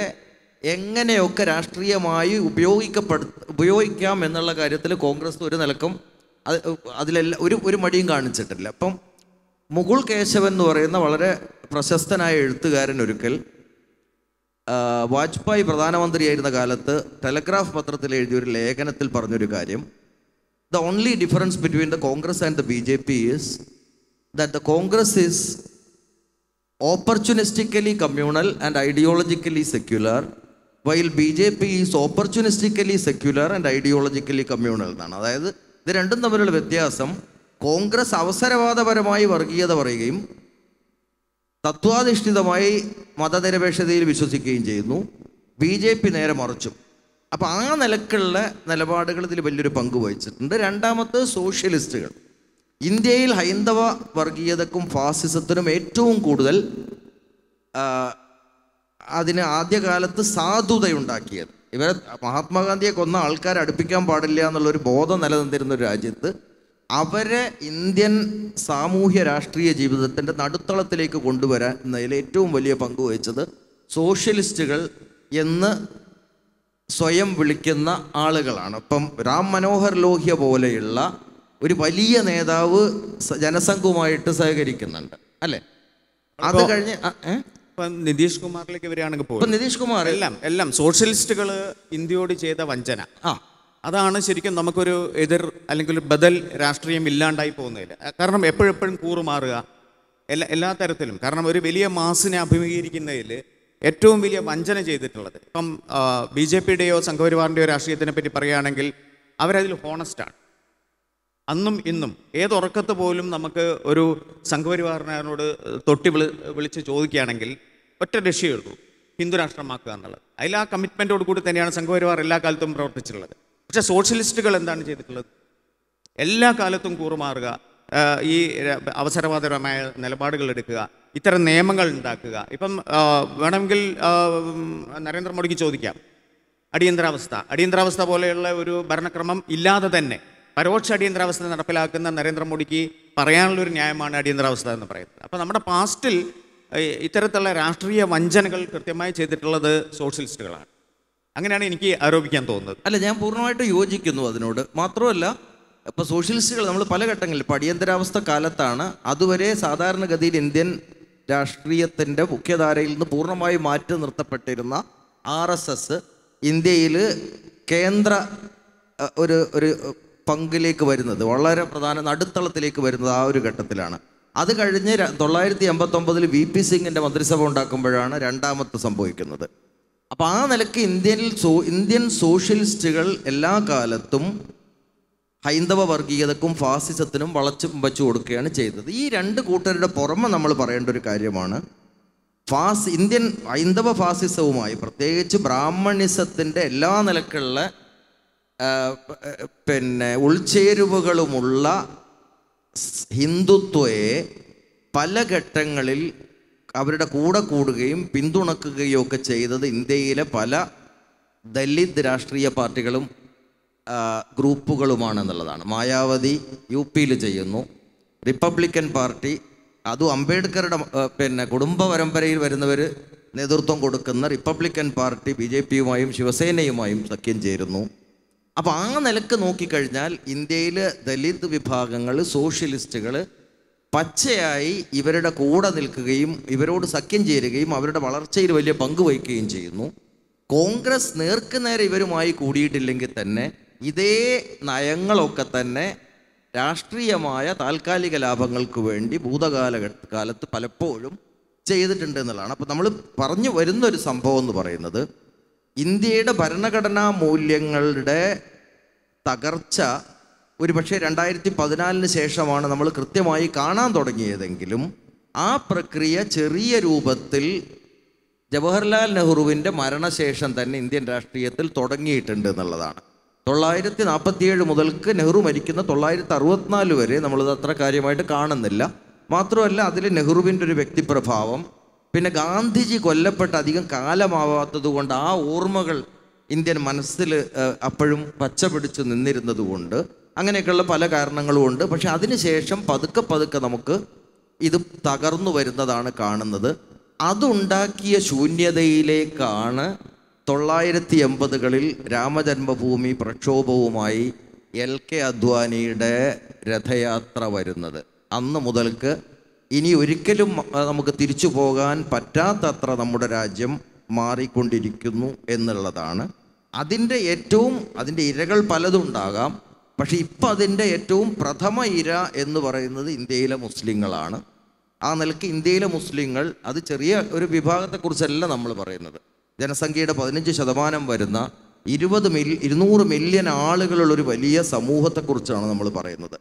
എങ്ങനെയൊക്കെ രാഷ്ട്രീയമായി ഉപയോഗിക്കപ്പെടു ഉപയോഗിക്കാം എന്നുള്ള കാര്യത്തിൽ കോൺഗ്രസ് ഒരു നിലക്കും അതിലെല്ലാം ഒരു ഒരു മടിയും കാണിച്ചിട്ടില്ല അപ്പം മുകുൾ കേശവൻ എന്ന് പറയുന്ന വളരെ പ്രശസ്തനായ എഴുത്തുകാരൻ ഒരുക്കൽ വാജ്പേയി പ്രധാനമന്ത്രിയായിരുന്ന കാലത്ത് ടെലഗ്രാഫ് പത്രത്തിൽ എഴുതിയൊരു ലേഖനത്തിൽ പറഞ്ഞൊരു കാര്യം the only difference between the Congress and the B J P is that the Congress is opportunistically communal and ideologically secular while B J P is opportunistically secular and ideologically communal എന്നാണ് അതായത് ഇത് രണ്ടും തമ്മിലുള്ള വ്യത്യാസം കോൺഗ്രസ് അവസരവാദപരമായി വർഗീയത പറയുകയും തത്വാധിഷ്ഠിതമായി മതനിരപേക്ഷതയിൽ വിശ്വസിക്കുകയും ചെയ്യുന്നു ബി ജെ പി നേരെ മറിച്ചും അപ്പോൾ ആ നിലക്കുള്ള നിലപാടുകൾ ഇതിൽ വലിയൊരു പങ്ക് വഹിച്ചിട്ടുണ്ട് രണ്ടാമത് സോഷ്യലിസ്റ്റുകൾ ഇന്ത്യയിൽ ഹൈന്ദവ വർഗീയതക്കും ഫാസിസത്തിനും ഏറ്റവും കൂടുതൽ അതിന് ആദ്യകാലത്ത് സാധുതയുണ്ടാക്കിയത് ഇവരെ മഹാത്മാഗാന്ധിയെ കൊന്ന ആൾക്കാരെ അടുപ്പിക്കാൻ പാടില്ല എന്നുള്ളൊരു ബോധം നിലനിന്നിരുന്ന ഒരു രാജ്യത്ത് അവരെ ഇന്ത്യൻ സാമൂഹ്യ രാഷ്ട്രീയ ജീവിതത്തിൻ്റെ നടുത്തളത്തിലേക്ക് കൊണ്ടുവരാൻ എന്നതിൽ ഏറ്റവും വലിയ പങ്ക് വഹിച്ചത് സോഷ്യലിസ്റ്റുകൾ എന്ന് സ്വയം വിളിക്കുന്ന ആളുകളാണ് ഇപ്പം രാം മനോഹർ ലോഹ്യ പോലെയുള്ള ഒരു വലിയ നേതാവ് ജനസംഘവുമായിട്ട് സഹകരിക്കുന്നുണ്ട് അല്ലേ അത് കഴിഞ്ഞ് നിതീഷ് കുമാറിലേക്ക് വരികയാണെങ്കിൽ നിതീഷ് കുമാർ എല്ലാം എല്ലാം സോഷ്യലിസ്റ്റുകൾ ഇന്ത്യയോട് ചെയ്ത വഞ്ചന ആ അതാണ് ശരിക്കും നമുക്കൊരു എതിർ അല്ലെങ്കിൽ ഒരു ബദൽ രാഷ്ട്രീയം ഇല്ലാണ്ടായി പോകുന്നതിൽ കാരണം എപ്പോഴെപ്പോഴും കൂറുമാറുക എല്ലാ എല്ലാ തരത്തിലും കാരണം ഒരു വലിയ മാസിനെ അഭിമുഖീകരിക്കുന്നതിൽ ഏറ്റവും വലിയ വഞ്ചന ചെയ്തിട്ടുള്ളത് ഇപ്പം ബി ജെ പിയുടെയോ സംഘപരിവാറിൻ്റെയോ രാഷ്ട്രീയത്തിനെ പറ്റി പറയുകയാണെങ്കിൽ അവരതിൽ ഹോണസ്റ്റാണ് അന്നും ഇന്നും ഏതുറക്കത്ത് പോലും നമുക്ക് ഒരു സംഘപരിവാറിനോട് തൊട്ടി വിളി വിളിച്ച് ചോദിക്കുകയാണെങ്കിൽ ഒറ്റ രക്ഷയുള്ളൂ ഹിന്ദുരാഷ്ട്രമാക്കുക എന്നുള്ളത് അതിൽ ആ കമ്മിറ്റ്മെൻറ്റോട് കൂടി തന്നെയാണ് സംഘപരിവാർ എല്ലാ കാലത്തും പ്രവർത്തിച്ചിട്ടുള്ളത് പക്ഷേ സോഷ്യലിസ്റ്റുകൾ എന്താണ് ചെയ്തിട്ടുള്ളത് എല്ലാ കാലത്തും കൂറുമാറുക ഈ അവസരവാദപരമായ നിലപാടുകൾ എടുക്കുക ഇത്തരം നിയമങ്ങൾ ഉണ്ടാക്കുക ഇപ്പം വേണമെങ്കിൽ നരേന്ദ്രമോദിക്ക് ചോദിക്കാം അടിയന്തരാവസ്ഥ അടിയന്തരാവസ്ഥ പോലെയുള്ള ഒരു ഭരണക്രമം ഇല്ലാതെ തന്നെ പരോക്ഷ അടിയന്തരാവസ്ഥ നടപ്പിലാക്കുന്ന നരേന്ദ്രമോദിക്ക് പറയാനുള്ള ഒരു ന്യായമാണ് അടിയന്തരാവസ്ഥ എന്ന് പറയുന്നത് അപ്പോൾ നമ്മുടെ പാസ്റ്റിൽ ഇത്തരത്തിലുള്ള രാഷ്ട്രീയ വഞ്ചനകൾ കൃത്യമായി ചെയ്തിട്ടുള്ളത് സോഷ്യലിസ്റ്റുകളാണ് അങ്ങനെയാണ് എനിക്ക് ആരോപിക്കാൻ തോന്നുന്നത് അല്ല ഞാൻ പൂർണ്ണമായിട്ട് യോജിക്കുന്നു അതിനോട് മാത്രമല്ല ഇപ്പൊ സോഷ്യലിസ്റ്റുകൾ നമ്മൾ പല ഘട്ടങ്ങളിൽ ഇപ്പോൾ അടിയന്തരാവസ്ഥ കാലത്താണ് അതുവരെ സാധാരണഗതിയിൽ ഇന്ത്യൻ രാഷ്ട്രീയത്തിന്റെ മുഖ്യധാരയിൽ നിന്ന് പൂർണ്ണമായി മാറ്റി നിർത്തപ്പെട്ടിരുന്ന ആർ എസ് എസ് ഇന്ത്യയിൽ കേന്ദ്ര ഒരു ഒരു പങ്കിലേക്ക് വരുന്നത് വളരെ പ്രധാന നടുത്തളത്തിലേക്ക് വരുന്നത് ആ ഒരു ഘട്ടത്തിലാണ് അത് കഴിഞ്ഞ് തൊള്ളായിരത്തി ഒമ്പതിൽ വി പി സിംഗിന്റെ മന്ത്രിസഭ ഉണ്ടാക്കുമ്പോഴാണ് രണ്ടാമത്തെ സംഭവിക്കുന്നത് അപ്പോൾ ആ നിലയ്ക്ക് ഇന്ത്യയിൽ സോ ഇന്ത്യൻ സോഷ്യലിസ്റ്റുകൾ എല്ലാ കാലത്തും ഹൈന്ദവ വർഗീയതക്കും ഫാസിസത്തിനും വളച്ചു വച്ചു കൊടുക്കുകയാണ് ചെയ്തത് ഈ രണ്ട് കൂട്ടരുടെ പുറമെ നമ്മൾ പറയേണ്ട ഒരു കാര്യമാണ് ഫാസ് ഇന്ത്യൻ ഹൈന്ദവ ഫാസിസവുമായി പ്രത്യേകിച്ച് ബ്രാഹ്മണിസത്തിൻ്റെ എല്ലാ നിലക്കുള്ള പിന്നെ ഉൾച്ചേരുവകളുമുള്ള ഹിന്ദുത്വയെ പല ഘട്ടങ്ങളിൽ അവരുടെ കൂടെ കൂടുകയും പിന്തുണക്കുകയും ഒക്കെ ചെയ്തത് ഇന്ത്യയിലെ പല ദലിത് രാഷ്ട്രീയ പാർട്ടികളും ഗ്രൂപ്പുകളുമാണെന്നുള്ളതാണ് മായാവതി യു പിയിൽ ചെയ്യുന്നു റിപ്പബ്ലിക്കൻ പാർട്ടി അതും അംബേദ്കറുടെ പിന്നെ കുടുംബ പരമ്പരയിൽ വരുന്നവർ നേതൃത്വം കൊടുക്കുന്ന റിപ്പബ്ലിക്കൻ പാർട്ടി ബി ജെ പിയുമായും ശിവസേനയുമായും സഖ്യം ചേരുന്നു അപ്പോൾ ആ നിലക്ക് നോക്കിക്കഴിഞ്ഞാൽ ഇന്ത്യയിലെ ദലിത് വിഭാഗങ്ങൾ സോഷ്യലിസ്റ്റുകൾ പച്ചയായി ഇവരുടെ കൂടെ നിൽക്കുകയും ഇവരോട് സഖ്യം ചേരുകയും അവരുടെ വളർച്ചയിൽ വലിയ പങ്ക് വഹിക്കുകയും ചെയ്യുന്നു കോൺഗ്രസ് നേർക്കുനേരെ ഇവരുമായി കൂടിയിട്ടില്ലെങ്കിൽ തന്നെ ഇതേ നയങ്ങളൊക്കെ തന്നെ രാഷ്ട്രീയമായ താൽക്കാലിക ലാഭങ്ങൾക്ക് വേണ്ടി ഭൂതകാല കാലത്ത് പലപ്പോഴും ചെയ്തിട്ടുണ്ട് എന്നുള്ളതാണ് അപ്പോൾ നമ്മൾ പറഞ്ഞു വരുന്ന ഒരു സംഭവം എന്ന് പറയുന്നത് ഇന്ത്യയുടെ ഭരണഘടനാ മൂല്യങ്ങളുടെ തകർച്ച ഒരു പക്ഷേ രണ്ടായിരത്തി പതിനാലിന് ശേഷമാണ് നമ്മൾ കൃത്യമായി കാണാൻ തുടങ്ങിയതെങ്കിലും ആ പ്രക്രിയ ചെറിയ രൂപത്തിൽ ജവഹർലാൽ നെഹ്റുവിൻ്റെ മരണശേഷം തന്നെ ഇന്ത്യൻ രാഷ്ട്രീയത്തിൽ തുടങ്ങിയിട്ടുണ്ട് എന്നുള്ളതാണ് തൊള്ളായിരത്തി നാൽപ്പത്തിയേഴ് മുതൽക്ക് നെഹ്റു മരിക്കുന്ന തൊള്ളായിരത്തി അറുപത്തിനാല് വരെ നമ്മളിത് അത്ര കാര്യമായിട്ട് കാണുന്നില്ല മാത്രമല്ല അതിൽ നെഹ്റുവിൻ്റെ ഒരു വ്യക്തിപ്രഭാവം പിന്നെ ഗാന്ധിജി കൊല്ലപ്പെട്ട അധികം കാലമാവാത്തതുകൊണ്ട് ആ ഓർമ്മകൾ ഇന്ത്യൻ മനസ്സിൽ അപ്പോഴും പച്ച പിടിച്ചു നിന്നിരുന്നതുകൊണ്ട് അങ്ങനെയൊക്കെയുള്ള പല കാരണങ്ങളും ഉണ്ട് പക്ഷെ അതിനുശേഷം പതുക്കെ പതുക്കെ നമുക്ക് ഇത് തകർന്നു വരുന്നതാണ് കാണുന്നത് അതുണ്ടാക്കിയ ശൂന്യതയിലേക്കാണ് തൊള്ളായിരത്തി എൺപതുകളിൽ രാമജന്മഭൂമി പ്രക്ഷോഭവുമായി എൽ കെ അദ്വാനിയുടെ രഥയാത്ര വരുന്നത് അന്ന് മുതൽക്ക് ഇനി ഒരിക്കലും നമുക്ക് തിരിച്ചു പോകാൻ പറ്റാത്തത്ര നമ്മുടെ രാജ്യം മാറിക്കൊണ്ടിരിക്കുന്നു എന്നുള്ളതാണ് അതിൻ്റെ ഏറ്റവും അതിൻ്റെ ഇരകൾ പലതുണ്ടാകാം പക്ഷേ ഇപ്പം അതിൻ്റെ ഏറ്റവും പ്രഥമ ഇര എന്ന് പറയുന്നത് ഇന്ത്യയിലെ മുസ്ലിങ്ങളാണ് ആ നിലയ്ക്ക് ഇന്ത്യയിലെ മുസ്ലിങ്ങൾ അത് ചെറിയ ഒരു വിഭാഗത്തെക്കുറിച്ചല്ല നമ്മൾ പറയുന്നത് ജനസംഖ്യയുടെ പതിനഞ്ച് ശതമാനം വരുന്ന ഇരുപത് മിൽ ഇരുന്നൂറ് മില്യൺ ആളുകളുള്ള ഒരു വലിയ സമൂഹത്തെക്കുറിച്ചാണ് നമ്മൾ പറയുന്നത്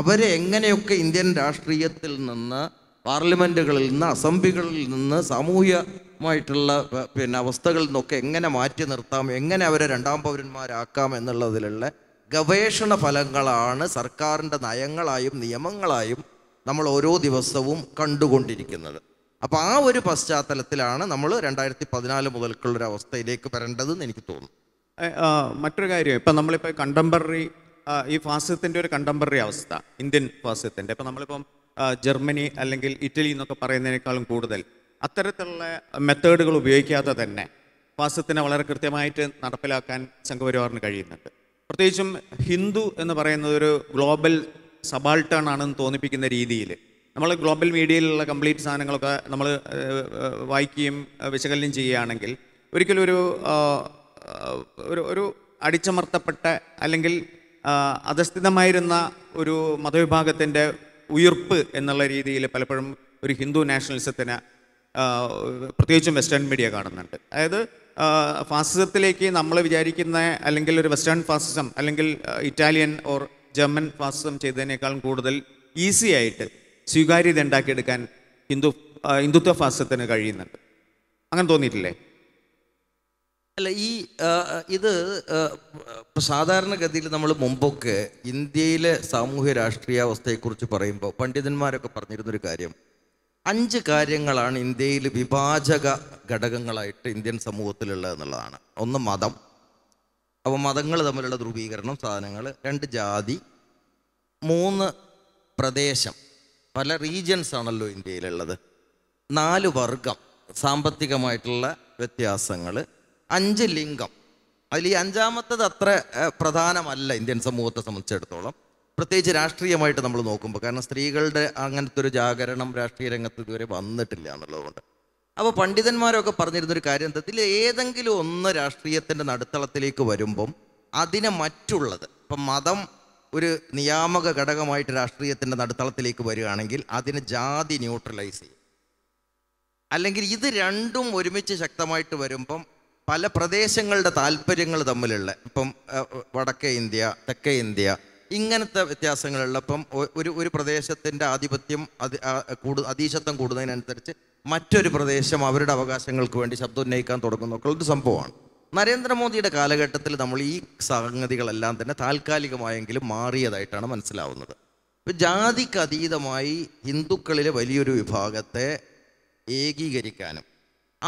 അവരെ എങ്ങനെയൊക്കെ ഇന്ത്യൻ രാഷ്ട്രീയത്തിൽ നിന്ന് പാർലമെൻറ്റുകളിൽ നിന്ന് അസംബ്ലികളിൽ നിന്ന് സാമൂഹികമായിട്ടുള്ള പിന്നെ അവസ്ഥകളിൽ നിന്നൊക്കെ എങ്ങനെ മാറ്റി നിർത്താം എങ്ങനെ അവരെ രണ്ടാം പൗരന്മാരാക്കാം എന്നുള്ളതിലുള്ള ഗവേഷണ ഫലങ്ങളാണ് സർക്കാരിൻ്റെ നയങ്ങളായും നിയമങ്ങളായും നമ്മൾ ഓരോ ദിവസവും കണ്ടുകൊണ്ടിരിക്കുന്നത് അപ്പോൾ ആ ഒരു പശ്ചാത്തലത്തിലാണ് നമ്മൾ രണ്ടായിരത്തി പതിനാല് മുതൽക്കുള്ളൊരു അവസ്ഥയിലേക്ക് വരേണ്ടതെന്ന് എനിക്ക് തോന്നുന്നു മറ്റൊരു കാര്യം ഇപ്പം നമ്മളിപ്പോൾ കണ്ടംപററി ഈ ഫാസ്യത്തിൻ്റെ ഒരു കണ്ടംപററി അവസ്ഥ ഇന്ത്യൻ ഫാസ്യത്തിൻ്റെ ഇപ്പം നമ്മളിപ്പം ജർമ്മനി അല്ലെങ്കിൽ ഇറ്റലി എന്നൊക്കെ പറയുന്നതിനേക്കാളും കൂടുതൽ അത്തരത്തിലുള്ള മെത്തേഡുകൾ ഉപയോഗിക്കാതെ തന്നെ ഫാസ്യത്തിനെ വളരെ കൃത്യമായിട്ട് നടപ്പിലാക്കാൻ സംഘപരിവാറിന് കഴിയുന്നുണ്ട് പ്രത്യേകിച്ചും ഹിന്ദു എന്ന് പറയുന്നത് ഒരു ഗ്ലോബൽ സബാൾട്ടേൺ ആണെന്ന് തോന്നിപ്പിക്കുന്ന രീതിയിൽ നമ്മൾ ഗ്ലോബൽ മീഡിയയിലുള്ള കംപ്ലീറ്റ് സാധനങ്ങളൊക്കെ നമ്മൾ വായിക്കുകയും വിശകലനം ചെയ്യുകയാണെങ്കിൽ ഒരിക്കലും ഒരു ഒരു ഒരു അടിച്ചമർത്തപ്പെട്ട അല്ലെങ്കിൽ അധസ്ഥിതമായിരുന്ന ഒരു മതവിഭാഗത്തിൻ്റെ ഉയർപ്പ് എന്നുള്ള രീതിയിൽ പലപ്പോഴും ഒരു ഹിന്ദു നാഷണലിസത്തിന് പ്രത്യേകിച്ചും വെസ്റ്റേൺ മീഡിയ കാണുന്നുണ്ട് അതായത് ഫാസിസത്തിലേക്ക് നമ്മൾ വിചാരിക്കുന്ന അല്ലെങ്കിൽ ഒരു വെസ്റ്റേൺ ഫാസിസം അല്ലെങ്കിൽ ഇറ്റാലിയൻ ഓർ ജർമ്മൻ ഫാസിസം ചെയ്തതിനേക്കാളും കൂടുതൽ ഈസി ആയിട്ട് സ്വീകാര്യത ഉണ്ടാക്കിയെടുക്കാൻ ഹിന്ദു ഹിന്ദുത്വ ഫാസിസത്തിന് കഴിയുന്നുണ്ട് അങ്ങനെ തോന്നിയിട്ടില്ലേ അല്ല ഈ ഇത് സാധാരണഗതിയിൽ നമ്മൾ മുമ്പൊക്കെ ഇന്ത്യയിലെ സാമൂഹ്യ രാഷ്ട്രീയ അവസ്ഥയെക്കുറിച്ച് പറയുമ്പോൾ പണ്ഡിതന്മാരൊക്കെ പറഞ്ഞിരുന്നൊരു കാര്യം അഞ്ച് കാര്യങ്ങളാണ് ഇന്ത്യയിൽ വിഭാജക ഘടകങ്ങളായിട്ട് ഇന്ത്യൻ സമൂഹത്തിലുള്ളത് എന്നുള്ളതാണ് ഒന്ന് മതം അപ്പോൾ മതങ്ങൾ തമ്മിലുള്ള ധ്രുവീകരണം സാധനങ്ങൾ രണ്ട് ജാതി മൂന്ന് പ്രദേശം പല റീജിയൻസ് ആണല്ലോ ഇന്ത്യയിലുള്ളത് നാല് വർഗം സാമ്പത്തികമായിട്ടുള്ള വ്യത്യാസങ്ങൾ അഞ്ച് ലിംഗം അതിൽ ഈ അഞ്ചാമത്തത് അത്ര പ്രധാനമല്ല ഇന്ത്യൻ സമൂഹത്തെ സംബന്ധിച്ചിടത്തോളം പ്രത്യേകിച്ച് രാഷ്ട്രീയമായിട്ട് നമ്മൾ നോക്കുമ്പോൾ കാരണം സ്ത്രീകളുടെ അങ്ങനത്തെ ഒരു ജാഗരണം രാഷ്ട്രീയ രംഗത്ത് ഇതുവരെ വന്നിട്ടില്ല എന്നുള്ളതുകൊണ്ട് അപ്പോൾ പണ്ഡിതന്മാരൊക്കെ പറഞ്ഞിരുന്നൊരു കാര്യം എന്താ ഇതിൽ ഏതെങ്കിലും ഒന്ന് രാഷ്ട്രീയത്തിൻ്റെ നടുത്തളത്തിലേക്ക് വരുമ്പം അതിനെ മറ്റുള്ളത് ഇപ്പം മതം ഒരു നിയാമക ഘടകമായിട്ട് രാഷ്ട്രീയത്തിൻ്റെ നടുത്തളത്തിലേക്ക് വരികയാണെങ്കിൽ അതിന് ജാതി ന്യൂട്രലൈസ് ചെയ്യും അല്ലെങ്കിൽ ഇത് രണ്ടും ഒരുമിച്ച് ശക്തമായിട്ട് വരുമ്പം പല പ്രദേശങ്ങളുടെ താല്പര്യങ്ങൾ തമ്മിലുള്ള ഇപ്പം വടക്കേ ഇന്ത്യ തെക്കേ ഇന്ത്യ ഇങ്ങനത്തെ വ്യത്യാസങ്ങളുള്ളപ്പം ഒരു ഒരു പ്രദേശത്തിൻ്റെ ആധിപത്യം അതി കൂടു അതീശത്വം കൂടുന്നതിനനുസരിച്ച് മറ്റൊരു പ്രദേശം അവരുടെ അവകാശങ്ങൾക്ക് വേണ്ടി ശബ്ദം ഉന്നയിക്കാൻ തുടങ്ങുന്നൊക്കെ ഒരു സംഭവമാണ് നരേന്ദ്രമോദിയുടെ കാലഘട്ടത്തിൽ നമ്മൾ ഈ സംഗതികളെല്ലാം തന്നെ താൽക്കാലികമായെങ്കിലും മാറിയതായിട്ടാണ് മനസ്സിലാവുന്നത് ഇപ്പം ജാതിക്കതീതമായി ഹിന്ദുക്കളിലെ വലിയൊരു വിഭാഗത്തെ ഏകീകരിക്കാനും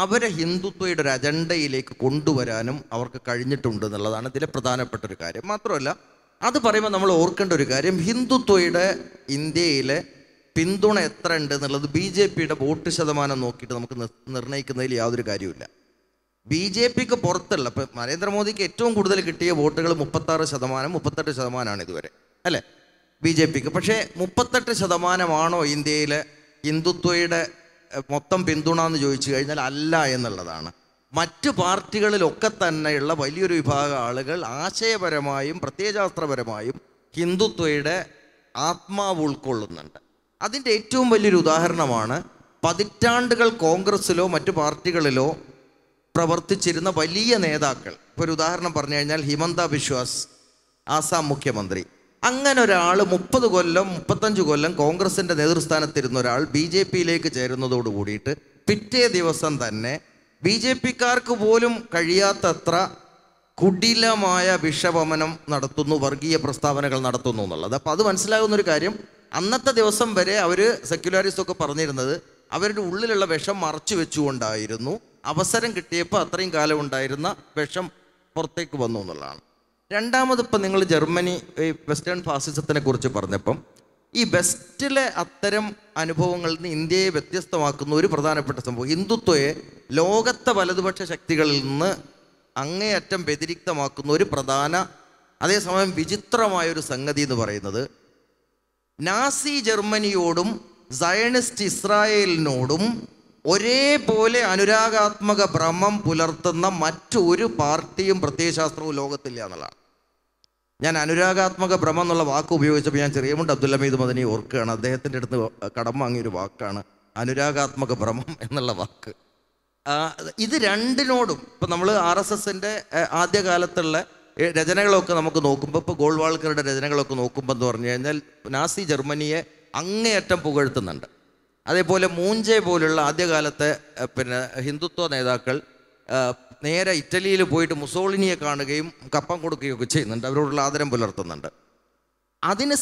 അവരെ ഹിന്ദുത്വയുടെ ഒരു അജണ്ടയിലേക്ക് കൊണ്ടുവരാനും അവർക്ക് കഴിഞ്ഞിട്ടുണ്ട് എന്നുള്ളതാണ് ഇതിലെ പ്രധാനപ്പെട്ട ഒരു കാര്യം മാത്രമല്ല അത് പറയുമ്പോൾ നമ്മൾ ഓർക്കേണ്ട ഒരു കാര്യം ഹിന്ദുത്വയുടെ ഇന്ത്യയിലെ പിന്തുണ എത്ര ഉണ്ട് എന്നുള്ളത് ബി ജെ പിയുടെ വോട്ട് ശതമാനം നോക്കിയിട്ട് നമുക്ക് നിർണ്ണയിക്കുന്നതിൽ യാതൊരു കാര്യമില്ല ബി ജെ പിക്ക് പുറത്തുള്ള ഇപ്പം നരേന്ദ്രമോദിക്ക് ഏറ്റവും കൂടുതൽ കിട്ടിയ വോട്ടുകൾ മുപ്പത്താറ് ശതമാനം മുപ്പത്തെട്ട് ശതമാനമാണ് ഇതുവരെ അല്ലേ ബി ജെ പിക്ക് പക്ഷേ മുപ്പത്തെട്ട് ശതമാനമാണോ ഇന്ത്യയിലെ ഹിന്ദുത്വയുടെ മൊത്തം പിന്തുണ എന്ന് ചോദിച്ചു കഴിഞ്ഞാൽ അല്ല എന്നുള്ളതാണ് മറ്റ് പാർട്ടികളിലൊക്കെ തന്നെയുള്ള വലിയൊരു വിഭാഗം ആളുകൾ ആശയപരമായും പ്രത്യയശാസ്ത്രപരമായും ഹിന്ദുത്വയുടെ ആത്മാവ് ഉൾക്കൊള്ളുന്നുണ്ട് അതിൻ്റെ ഏറ്റവും വലിയൊരു ഉദാഹരണമാണ് പതിറ്റാണ്ടുകൾ കോൺഗ്രസ്സിലോ മറ്റ് പാർട്ടികളിലോ പ്രവർത്തിച്ചിരുന്ന വലിയ നേതാക്കൾ ഇപ്പോൾ ഒരു ഉദാഹരണം പറഞ്ഞു കഴിഞ്ഞാൽ ഹിമന്ത ബിശ്വാസ് ആസാം മുഖ്യമന്ത്രി അങ്ങനെ ഒരാൾ മുപ്പത് കൊല്ലം മുപ്പത്തഞ്ച് കൊല്ലം കോൺഗ്രസിൻ്റെ നേതൃസ്ഥാനത്തിരുന്ന ഒരാൾ ബി ജെ പിയിലേക്ക് ചേരുന്നതോട് കൂടിയിട്ട് പിറ്റേ ദിവസം തന്നെ ബി ജെ പിക്കാർക്ക് പോലും കഴിയാത്തത്ര കുടിലമായ വിഷവമനം നടത്തുന്നു വർഗീയ പ്രസ്താവനകൾ നടത്തുന്നു എന്നുള്ളത് അപ്പോൾ അത് മനസ്സിലാകുന്നൊരു കാര്യം അന്നത്തെ ദിവസം വരെ അവർ സെക്യുലാരിസ്റ്റ് ഒക്കെ പറഞ്ഞിരുന്നത് അവരുടെ ഉള്ളിലുള്ള വിഷം മറച്ചു വെച്ചുകൊണ്ടായിരുന്നു അവസരം കിട്ടിയപ്പോൾ അത്രയും കാലം ഉണ്ടായിരുന്ന വിഷം പുറത്തേക്ക് വന്നു എന്നുള്ളതാണ് രണ്ടാമത് ഇപ്പം നിങ്ങൾ ജർമ്മനി വെസ്റ്റേൺ ഫാസിസത്തിനെ കുറിച്ച് പറഞ്ഞപ്പം ഈ വെസ്റ്റിലെ അത്തരം അനുഭവങ്ങളിൽ നിന്ന് ഇന്ത്യയെ വ്യത്യസ്തമാക്കുന്ന ഒരു പ്രധാനപ്പെട്ട സംഭവം ഹിന്ദുത്വയെ ലോകത്തെ വലതുപക്ഷ ശക്തികളിൽ നിന്ന് അങ്ങേയറ്റം വ്യതിരിക്തമാക്കുന്ന ഒരു പ്രധാന അതേസമയം വിചിത്രമായൊരു സംഗതി എന്ന് പറയുന്നത് നാസി ജർമ്മനിയോടും സയണിസ്റ്റ് ഇസ്രായേലിനോടും ഒരേപോലെ അനുരാഗാത്മക ഭ്രമം പുലർത്തുന്ന മറ്റൊരു പാർട്ടിയും പ്രത്യയശാസ്ത്രവും ലോകത്തില്ല എന്നുള്ളതാണ് ഞാൻ അനുരാഗാത്മക ഭ്രമം എന്നുള്ള വാക്ക് ഉപയോഗിച്ചപ്പോൾ ഞാൻ അബ്ദുൽ അമീദ് മദനി ഓർക്കുകയാണ് അദ്ദേഹത്തിൻ്റെ അടുത്ത് കടം വാങ്ങിയൊരു വാക്കാണ് അനുരാഗാത്മക ഭ്രമം എന്നുള്ള വാക്ക് ഇത് രണ്ടിനോടും ഇപ്പം നമ്മൾ ആർ എസ് എസിൻ്റെ ആദ്യകാലത്തുള്ള രചനകളൊക്കെ നമുക്ക് നോക്കുമ്പോൾ ഇപ്പോൾ ഗോൾവാൾക്കറുടെ രചനകളൊക്കെ നോക്കുമ്പോൾ എന്ന് പറഞ്ഞു കഴിഞ്ഞാൽ നാസി ജർമ്മനിയെ അങ്ങേയറ്റം പുകഴ്ത്തുന്നുണ്ട് അതേപോലെ മൂഞ്ചെ പോലുള്ള ആദ്യകാലത്തെ പിന്നെ ഹിന്ദുത്വ നേതാക്കൾ നേരെ ഇറ്റലിയിൽ പോയിട്ട് മുസോളിനിയെ കാണുകയും കപ്പം കൊടുക്കുകയും ഒക്കെ ചെയ്യുന്നുണ്ട് അവരോടുള്ള ആദരം പുലർത്തുന്നുണ്ട് അതിന്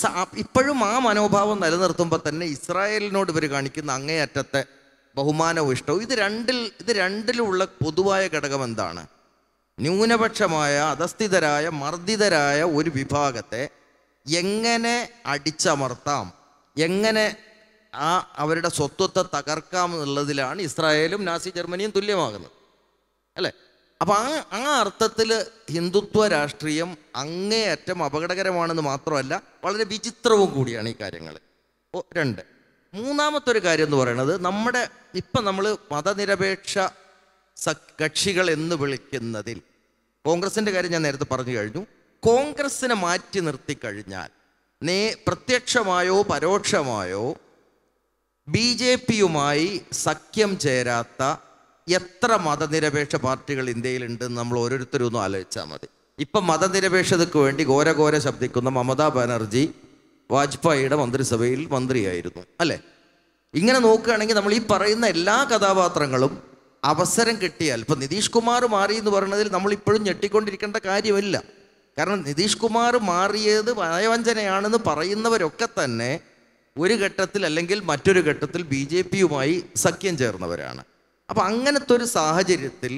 ഇപ്പോഴും ആ മനോഭാവം നിലനിർത്തുമ്പോൾ തന്നെ ഇസ്രായേലിനോട് ഇവർ കാണിക്കുന്ന അങ്ങേയറ്റത്തെ ബഹുമാനവും ഇഷ്ടവും ഇത് രണ്ടിൽ ഇത് രണ്ടിലുള്ള പൊതുവായ ഘടകം എന്താണ് ന്യൂനപക്ഷമായ അധസ്ഥിതരായ മർദ്ദിതരായ ഒരു വിഭാഗത്തെ എങ്ങനെ അടിച്ചമർത്താം എങ്ങനെ ആ അവരുടെ സ്വത്വത്തെ തകർക്കാം എന്നുള്ളതിലാണ് ഇസ്രായേലും നാസി ജർമ്മനിയും തുല്യമാകുന്നത് അല്ലേ അപ്പൊ ആ ആ അർത്ഥത്തിൽ ഹിന്ദുത്വ രാഷ്ട്രീയം അങ്ങേയറ്റം അപകടകരമാണെന്ന് മാത്രമല്ല വളരെ വിചിത്രവും കൂടിയാണ് ഈ കാര്യങ്ങൾ രണ്ട് മൂന്നാമത്തെ ഒരു കാര്യം എന്ന് പറയുന്നത് നമ്മുടെ ഇപ്പം നമ്മൾ മതനിരപേക്ഷ കക്ഷികൾ എന്ന് വിളിക്കുന്നതിൽ കോൺഗ്രസിൻ്റെ കാര്യം ഞാൻ നേരത്തെ പറഞ്ഞു കഴിഞ്ഞു കോൺഗ്രസ്സിനെ മാറ്റി നിർത്തി കഴിഞ്ഞാൽ നേ പ്രത്യക്ഷമായോ പരോക്ഷമായോ ബി ജെ പിയുമായി സഖ്യം ചേരാത്ത എത്ര മതനിരപേക്ഷ പാർട്ടികൾ ഇന്ത്യയിലുണ്ട് നമ്മൾ ഓരോരുത്തരും ഒന്ന് ആലോചിച്ചാൽ മതി ഇപ്പം മതനിരപേക്ഷതയ്ക്ക് വേണ്ടി ഘോരഘോര ശബ്ദിക്കുന്ന മമതാ ബാനർജി വാജ്പേയിയുടെ മന്ത്രിസഭയിൽ മന്ത്രിയായിരുന്നു അല്ലേ ഇങ്ങനെ നോക്കുകയാണെങ്കിൽ നമ്മൾ ഈ പറയുന്ന എല്ലാ കഥാപാത്രങ്ങളും അവസരം കിട്ടിയാൽ ഇപ്പം നിതീഷ് കുമാർ മാറി എന്ന് പറയുന്നതിൽ നമ്മൾ ഇപ്പോഴും ഞെട്ടിക്കൊണ്ടിരിക്കേണ്ട കാര്യമില്ല കാരണം നിതീഷ് കുമാർ മാറിയത് വയവഞ്ചനയാണെന്ന് പറയുന്നവരൊക്കെ തന്നെ ഒരു ഘട്ടത്തിൽ അല്ലെങ്കിൽ മറ്റൊരു ഘട്ടത്തിൽ ബി ജെ പിയുമായി സഖ്യം ചേർന്നവരാണ് അപ്പോൾ അങ്ങനത്തെ ഒരു സാഹചര്യത്തിൽ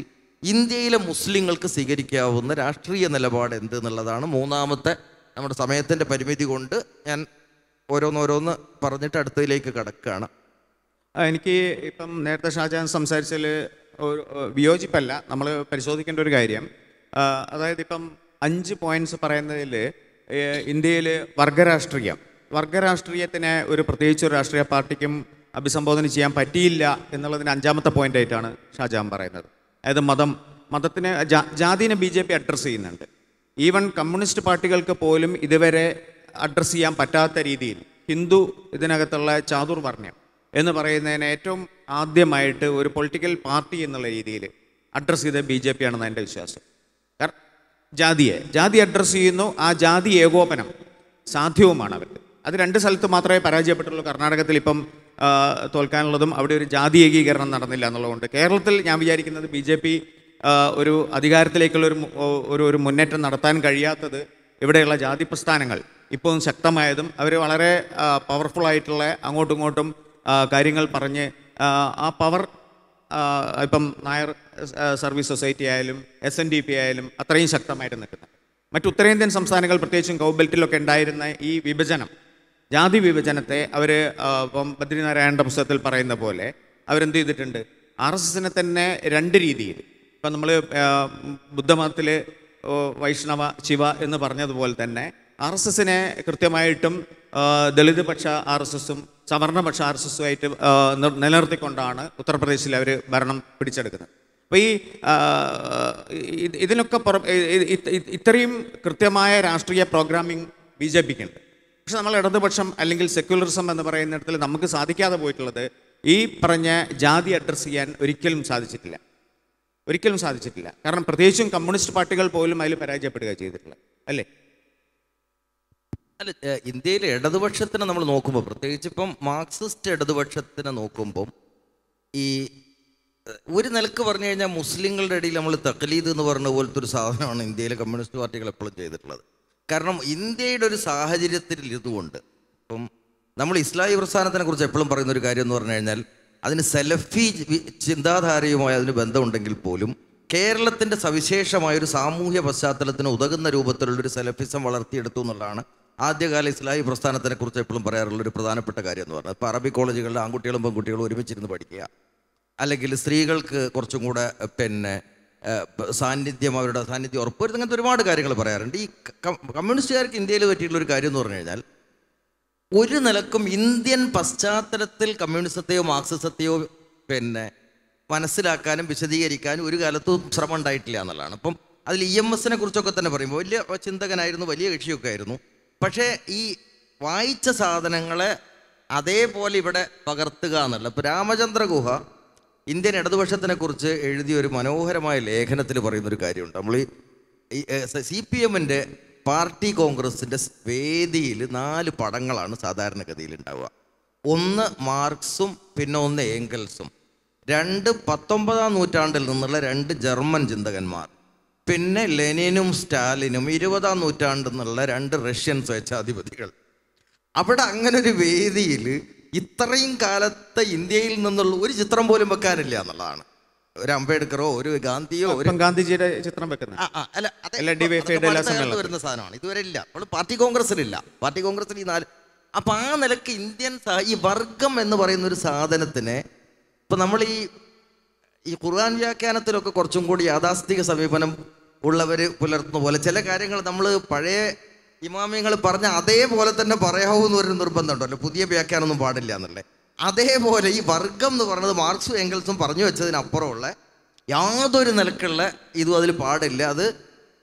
ഇന്ത്യയിലെ മുസ്ലിങ്ങൾക്ക് സ്വീകരിക്കാവുന്ന രാഷ്ട്രീയ നിലപാട് എന്ത് എന്നുള്ളതാണ് മൂന്നാമത്തെ നമ്മുടെ സമയത്തിൻ്റെ പരിമിതി കൊണ്ട് ഞാൻ ഓരോന്നോരോന്ന് പറഞ്ഞിട്ട് അടുത്തതിലേക്ക് കിടക്കുകയാണ് എനിക്ക് ഇപ്പം നേരത്തെ ഷാജാൻ സംസാരിച്ചതിൽ ഒരു വിയോജിപ്പല്ല നമ്മൾ പരിശോധിക്കേണ്ട ഒരു കാര്യം അതായത് ഇപ്പം അഞ്ച് പോയിന്റ്സ് പറയുന്നതിൽ ഇന്ത്യയിൽ വർഗരാഷ്ട്രീയം വർഗരാഷ്ട്രീയത്തിന് ഒരു പ്രത്യേകിച്ച് ഒരു രാഷ്ട്രീയ പാർട്ടിക്കും അഭിസംബോധന ചെയ്യാൻ പറ്റിയില്ല എന്നുള്ളതിന് അഞ്ചാമത്തെ പോയിന്റായിട്ടാണ് ഷാജഹാൻ പറയുന്നത് അതായത് മതം മതത്തിനെ ജാതിനെ ബി ജെ പി അഡ്രസ്സ് ചെയ്യുന്നുണ്ട് ഈവൻ കമ്മ്യൂണിസ്റ്റ് പാർട്ടികൾക്ക് പോലും ഇതുവരെ അഡ്രസ്സ് ചെയ്യാൻ പറ്റാത്ത രീതിയിൽ ഹിന്ദു ഇതിനകത്തുള്ള ചാതുർവർണ്ണയം എന്ന് പറയുന്നതിന് ഏറ്റവും ആദ്യമായിട്ട് ഒരു പൊളിറ്റിക്കൽ പാർട്ടി എന്നുള്ള രീതിയിൽ അഡ്രസ്സ് ചെയ്ത ബി ജെ പി ആണെന്ന് എൻ്റെ വിശ്വാസം ജാതിയെ ജാതി അഡ്രസ്സ് ചെയ്യുന്നു ആ ജാതി ഏകോപനം സാധ്യവുമാണ് അവർക്ക് അത് രണ്ട് സ്ഥലത്ത് മാത്രമേ പരാജയപ്പെട്ടുള്ളൂ കർണാടകത്തിൽ ഇപ്പം തോൽക്കാനുള്ളതും അവിടെ ഒരു ജാതി ഏകീകരണം നടന്നില്ല എന്നുള്ളതുകൊണ്ട് കേരളത്തിൽ ഞാൻ വിചാരിക്കുന്നത് ബി ജെ പി ഒരു അധികാരത്തിലേക്കുള്ള ഒരു ഒരു മുന്നേറ്റം നടത്താൻ കഴിയാത്തത് ഇവിടെയുള്ള ജാതി പ്രസ്ഥാനങ്ങൾ ഇപ്പം ശക്തമായതും അവർ വളരെ പവർഫുൾ ആയിട്ടുള്ള അങ്ങോട്ടും ഇങ്ങോട്ടും കാര്യങ്ങൾ പറഞ്ഞ് ആ പവർ ഇപ്പം നായർ സർവീസ് സൊസൈറ്റി ആയാലും എസ് എൻ ഡി പി ആയാലും അത്രയും ശക്തമായിട്ട് നിൽക്കുന്നത് മറ്റ് ഉത്തരേന്ത്യൻ സംസ്ഥാനങ്ങൾ പ്രത്യേകിച്ചും ഗവൺമെൻറ്റിലൊക്കെ ഉണ്ടായിരുന്ന ഈ വിഭജനം ജാതി വിഭജനത്തെ അവർ ഇപ്പം ബദ്രിനാരായണൻ്റെ പുസ്തകത്തിൽ പറയുന്ന പോലെ അവരെന്ത് ചെയ്തിട്ടുണ്ട് ആർ എസ് എസിനെ തന്നെ രണ്ട് രീതിയിൽ ഇപ്പം നമ്മൾ ബുദ്ധമതത്തിൽ വൈഷ്ണവ ശിവ എന്ന് പറഞ്ഞതുപോലെ തന്നെ ആർ എസ് എസിനെ കൃത്യമായിട്ടും ദളിത് പക്ഷ ആർ എസ് എസും സവർണപക്ഷ ആർ എസ് എസുമായിട്ട് നിലനിർത്തിക്കൊണ്ടാണ് ഉത്തർപ്രദേശിൽ അവർ ഭരണം പിടിച്ചെടുക്കുന്നത് അപ്പോൾ ഈ ഇതിനൊക്കെ പുറം ഇത്രയും കൃത്യമായ രാഷ്ട്രീയ പ്രോഗ്രാമിംഗ് ബി ജെ പിക്കുണ്ട് പക്ഷെ നമ്മൾ ഇടതുപക്ഷം അല്ലെങ്കിൽ സെക്യുലറിസം എന്ന് പറയുന്നിടത്തിൽ നമുക്ക് സാധിക്കാതെ പോയിട്ടുള്ളത് ഈ പറഞ്ഞ ജാതി അഡ്രസ്സ് ചെയ്യാൻ ഒരിക്കലും സാധിച്ചിട്ടില്ല ഒരിക്കലും സാധിച്ചിട്ടില്ല കാരണം പ്രത്യേകിച്ചും കമ്മ്യൂണിസ്റ്റ് പാർട്ടികൾ പോലും അതിൽ പരാജയപ്പെടുക ചെയ്തിട്ടില്ല അല്ലേ അല്ല ഇന്ത്യയിലെ ഇടതുപക്ഷത്തിനെ നമ്മൾ നോക്കുമ്പോൾ പ്രത്യേകിച്ച് ഇപ്പം മാർക്സിസ്റ്റ് ഇടതുപക്ഷത്തിനെ നോക്കുമ്പം ഈ ഒരു നിലക്ക് പറഞ്ഞു കഴിഞ്ഞാൽ മുസ്ലിങ്ങളുടെ ഇടയിൽ നമ്മൾ തക്കലീദ് എന്ന് പറഞ്ഞ പോലത്തെ ഒരു സാധനമാണ് ഇന്ത്യയിലെ കമ്മ്യൂണിസ്റ്റ് പാർട്ടികൾ എപ്പോഴും ചെയ്തിട്ടുള്ളത് കാരണം ഇന്ത്യയുടെ ഒരു സാഹചര്യത്തിൽ ഇതുകൊണ്ട് ഇപ്പം നമ്മൾ ഇസ്ലാഹി പ്രസ്ഥാനത്തിനെ കുറിച്ച് എപ്പോഴും പറയുന്ന ഒരു കാര്യം എന്ന് പറഞ്ഞു കഴിഞ്ഞാൽ അതിന് സെലഫി ചിന്താധാരയുമായി അതിന് ബന്ധമുണ്ടെങ്കിൽ പോലും കേരളത്തിൻ്റെ സവിശേഷമായൊരു സാമൂഹ്യ പശ്ചാത്തലത്തിന് ഉതകുന്ന രൂപത്തിലുള്ളൊരു സെലഫിസം വളർത്തിയെടുത്തു എന്നുള്ളതാണ് ആദ്യകാല ഇസ്ലാഹി പ്രസ്ഥാനത്തിനെ കുറിച്ച് എപ്പോഴും പറയാറുള്ള ഒരു പ്രധാനപ്പെട്ട കാര്യം എന്ന് പറഞ്ഞാൽ ഇപ്പോൾ അറബി കോളേജുകളിൽ ആൺകുട്ടികളും പെൺകുട്ടികളും ഒരുമിച്ചിരുന്ന് പഠിക്കുക അല്ലെങ്കിൽ സ്ത്രീകൾക്ക് കുറച്ചും കൂടെ പിന്നെ സാന്നിധ്യം അവരുടെ സാന്നിധ്യം ഉറപ്പുവരുത്തുന്ന അങ്ങനത്തെ ഒരുപാട് കാര്യങ്ങൾ പറയാറുണ്ട് ഈ കമ്മ്യൂണിസ്റ്റുകാർക്ക് ഇന്ത്യയിൽ പറ്റിയിട്ടുള്ള ഒരു കാര്യം എന്ന് പറഞ്ഞു കഴിഞ്ഞാൽ ഒരു നിലക്കും ഇന്ത്യൻ പശ്ചാത്തലത്തിൽ കമ്മ്യൂണിസത്തെയോ മാർക്സിസത്തെയോ പിന്നെ മനസ്സിലാക്കാനും വിശദീകരിക്കാനും ഒരു കാലത്തും ശ്രമം ഉണ്ടായിട്ടില്ല എന്നുള്ളതാണ് അപ്പം അതിൽ ഇ എം എസിനെ കുറിച്ചൊക്കെ തന്നെ പറയുമ്പോൾ വലിയ ചിന്തകനായിരുന്നു വലിയ കക്ഷിയൊക്കെ ആയിരുന്നു പക്ഷേ ഈ വായിച്ച സാധനങ്ങളെ അതേപോലെ ഇവിടെ പകർത്തുക എന്നുള്ളത് ഇപ്പം രാമചന്ദ്ര ഗുഹ ഇന്ത്യൻ ഇടതുപക്ഷത്തിനെക്കുറിച്ച് എഴുതിയ ഒരു മനോഹരമായ ലേഖനത്തിൽ പറയുന്നൊരു കാര്യമുണ്ട് നമ്മൾ ഈ സി പി എമ്മിൻ്റെ പാർട്ടി കോൺഗ്രസിൻ്റെ വേദിയിൽ നാല് പടങ്ങളാണ് സാധാരണഗതിയിൽ ഉണ്ടാവുക ഒന്ന് മാർക്സും പിന്നെ ഒന്ന് ഏംഗൽസും രണ്ട് പത്തൊമ്പതാം നൂറ്റാണ്ടിൽ നിന്നുള്ള രണ്ട് ജർമ്മൻ ചിന്തകന്മാർ പിന്നെ ലെനിനും സ്റ്റാലിനും ഇരുപതാം നൂറ്റാണ്ടിൽ നിന്നുള്ള രണ്ട് റഷ്യൻ സ്വേച്ഛാധിപതികൾ അവിടെ അങ്ങനെ ഒരു വേദിയിൽ ഇത്രയും കാലത്തെ ഇന്ത്യയിൽ നിന്നുള്ള ഒരു ചിത്രം പോലും വെക്കാനില്ല എന്നുള്ളതാണ് ഒരു അംബേദ്കറോ ഒരു ഗാന്ധിയോ ഒരു ഗാന്ധിജിയുടെ ചിത്രം വെക്കുന്നത് വരുന്ന സാധനമാണ് ഇതുവരെ ഇല്ല നമ്മൾ പാർട്ടി കോൺഗ്രസിലില്ല പാർട്ടി കോൺഗ്രസിൽ ഈ നാല് അപ്പൊ ആ നിലക്ക് ഇന്ത്യൻ ഈ വർഗം എന്ന് പറയുന്ന ഒരു സാധനത്തിന് ഇപ്പൊ നമ്മൾ ഈ ഈ ഖുർആൻ വ്യാഖ്യാനത്തിലൊക്കെ കുറച്ചും കൂടി യാഥാസ്ഥിക സമീപനം ഉള്ളവർ പുലർത്തുന്ന പോലെ ചില കാര്യങ്ങൾ നമ്മൾ പഴയ ഇമാമിയങ്ങൾ പറഞ്ഞ അതേപോലെ തന്നെ പറയാവൂ എന്നൊരു നിർബന്ധമുണ്ടല്ലോ പുതിയ വ്യാഖ്യാനൊന്നും പാടില്ല എന്നല്ലേ അതേപോലെ ഈ വർഗം എന്ന് പറഞ്ഞത് മാർക്സും എങ്കിൽസും പറഞ്ഞു വെച്ചതിനപ്പുറമുള്ള യാതൊരു നിലക്കുള്ള ഇതും അതിൽ പാടില്ല അത്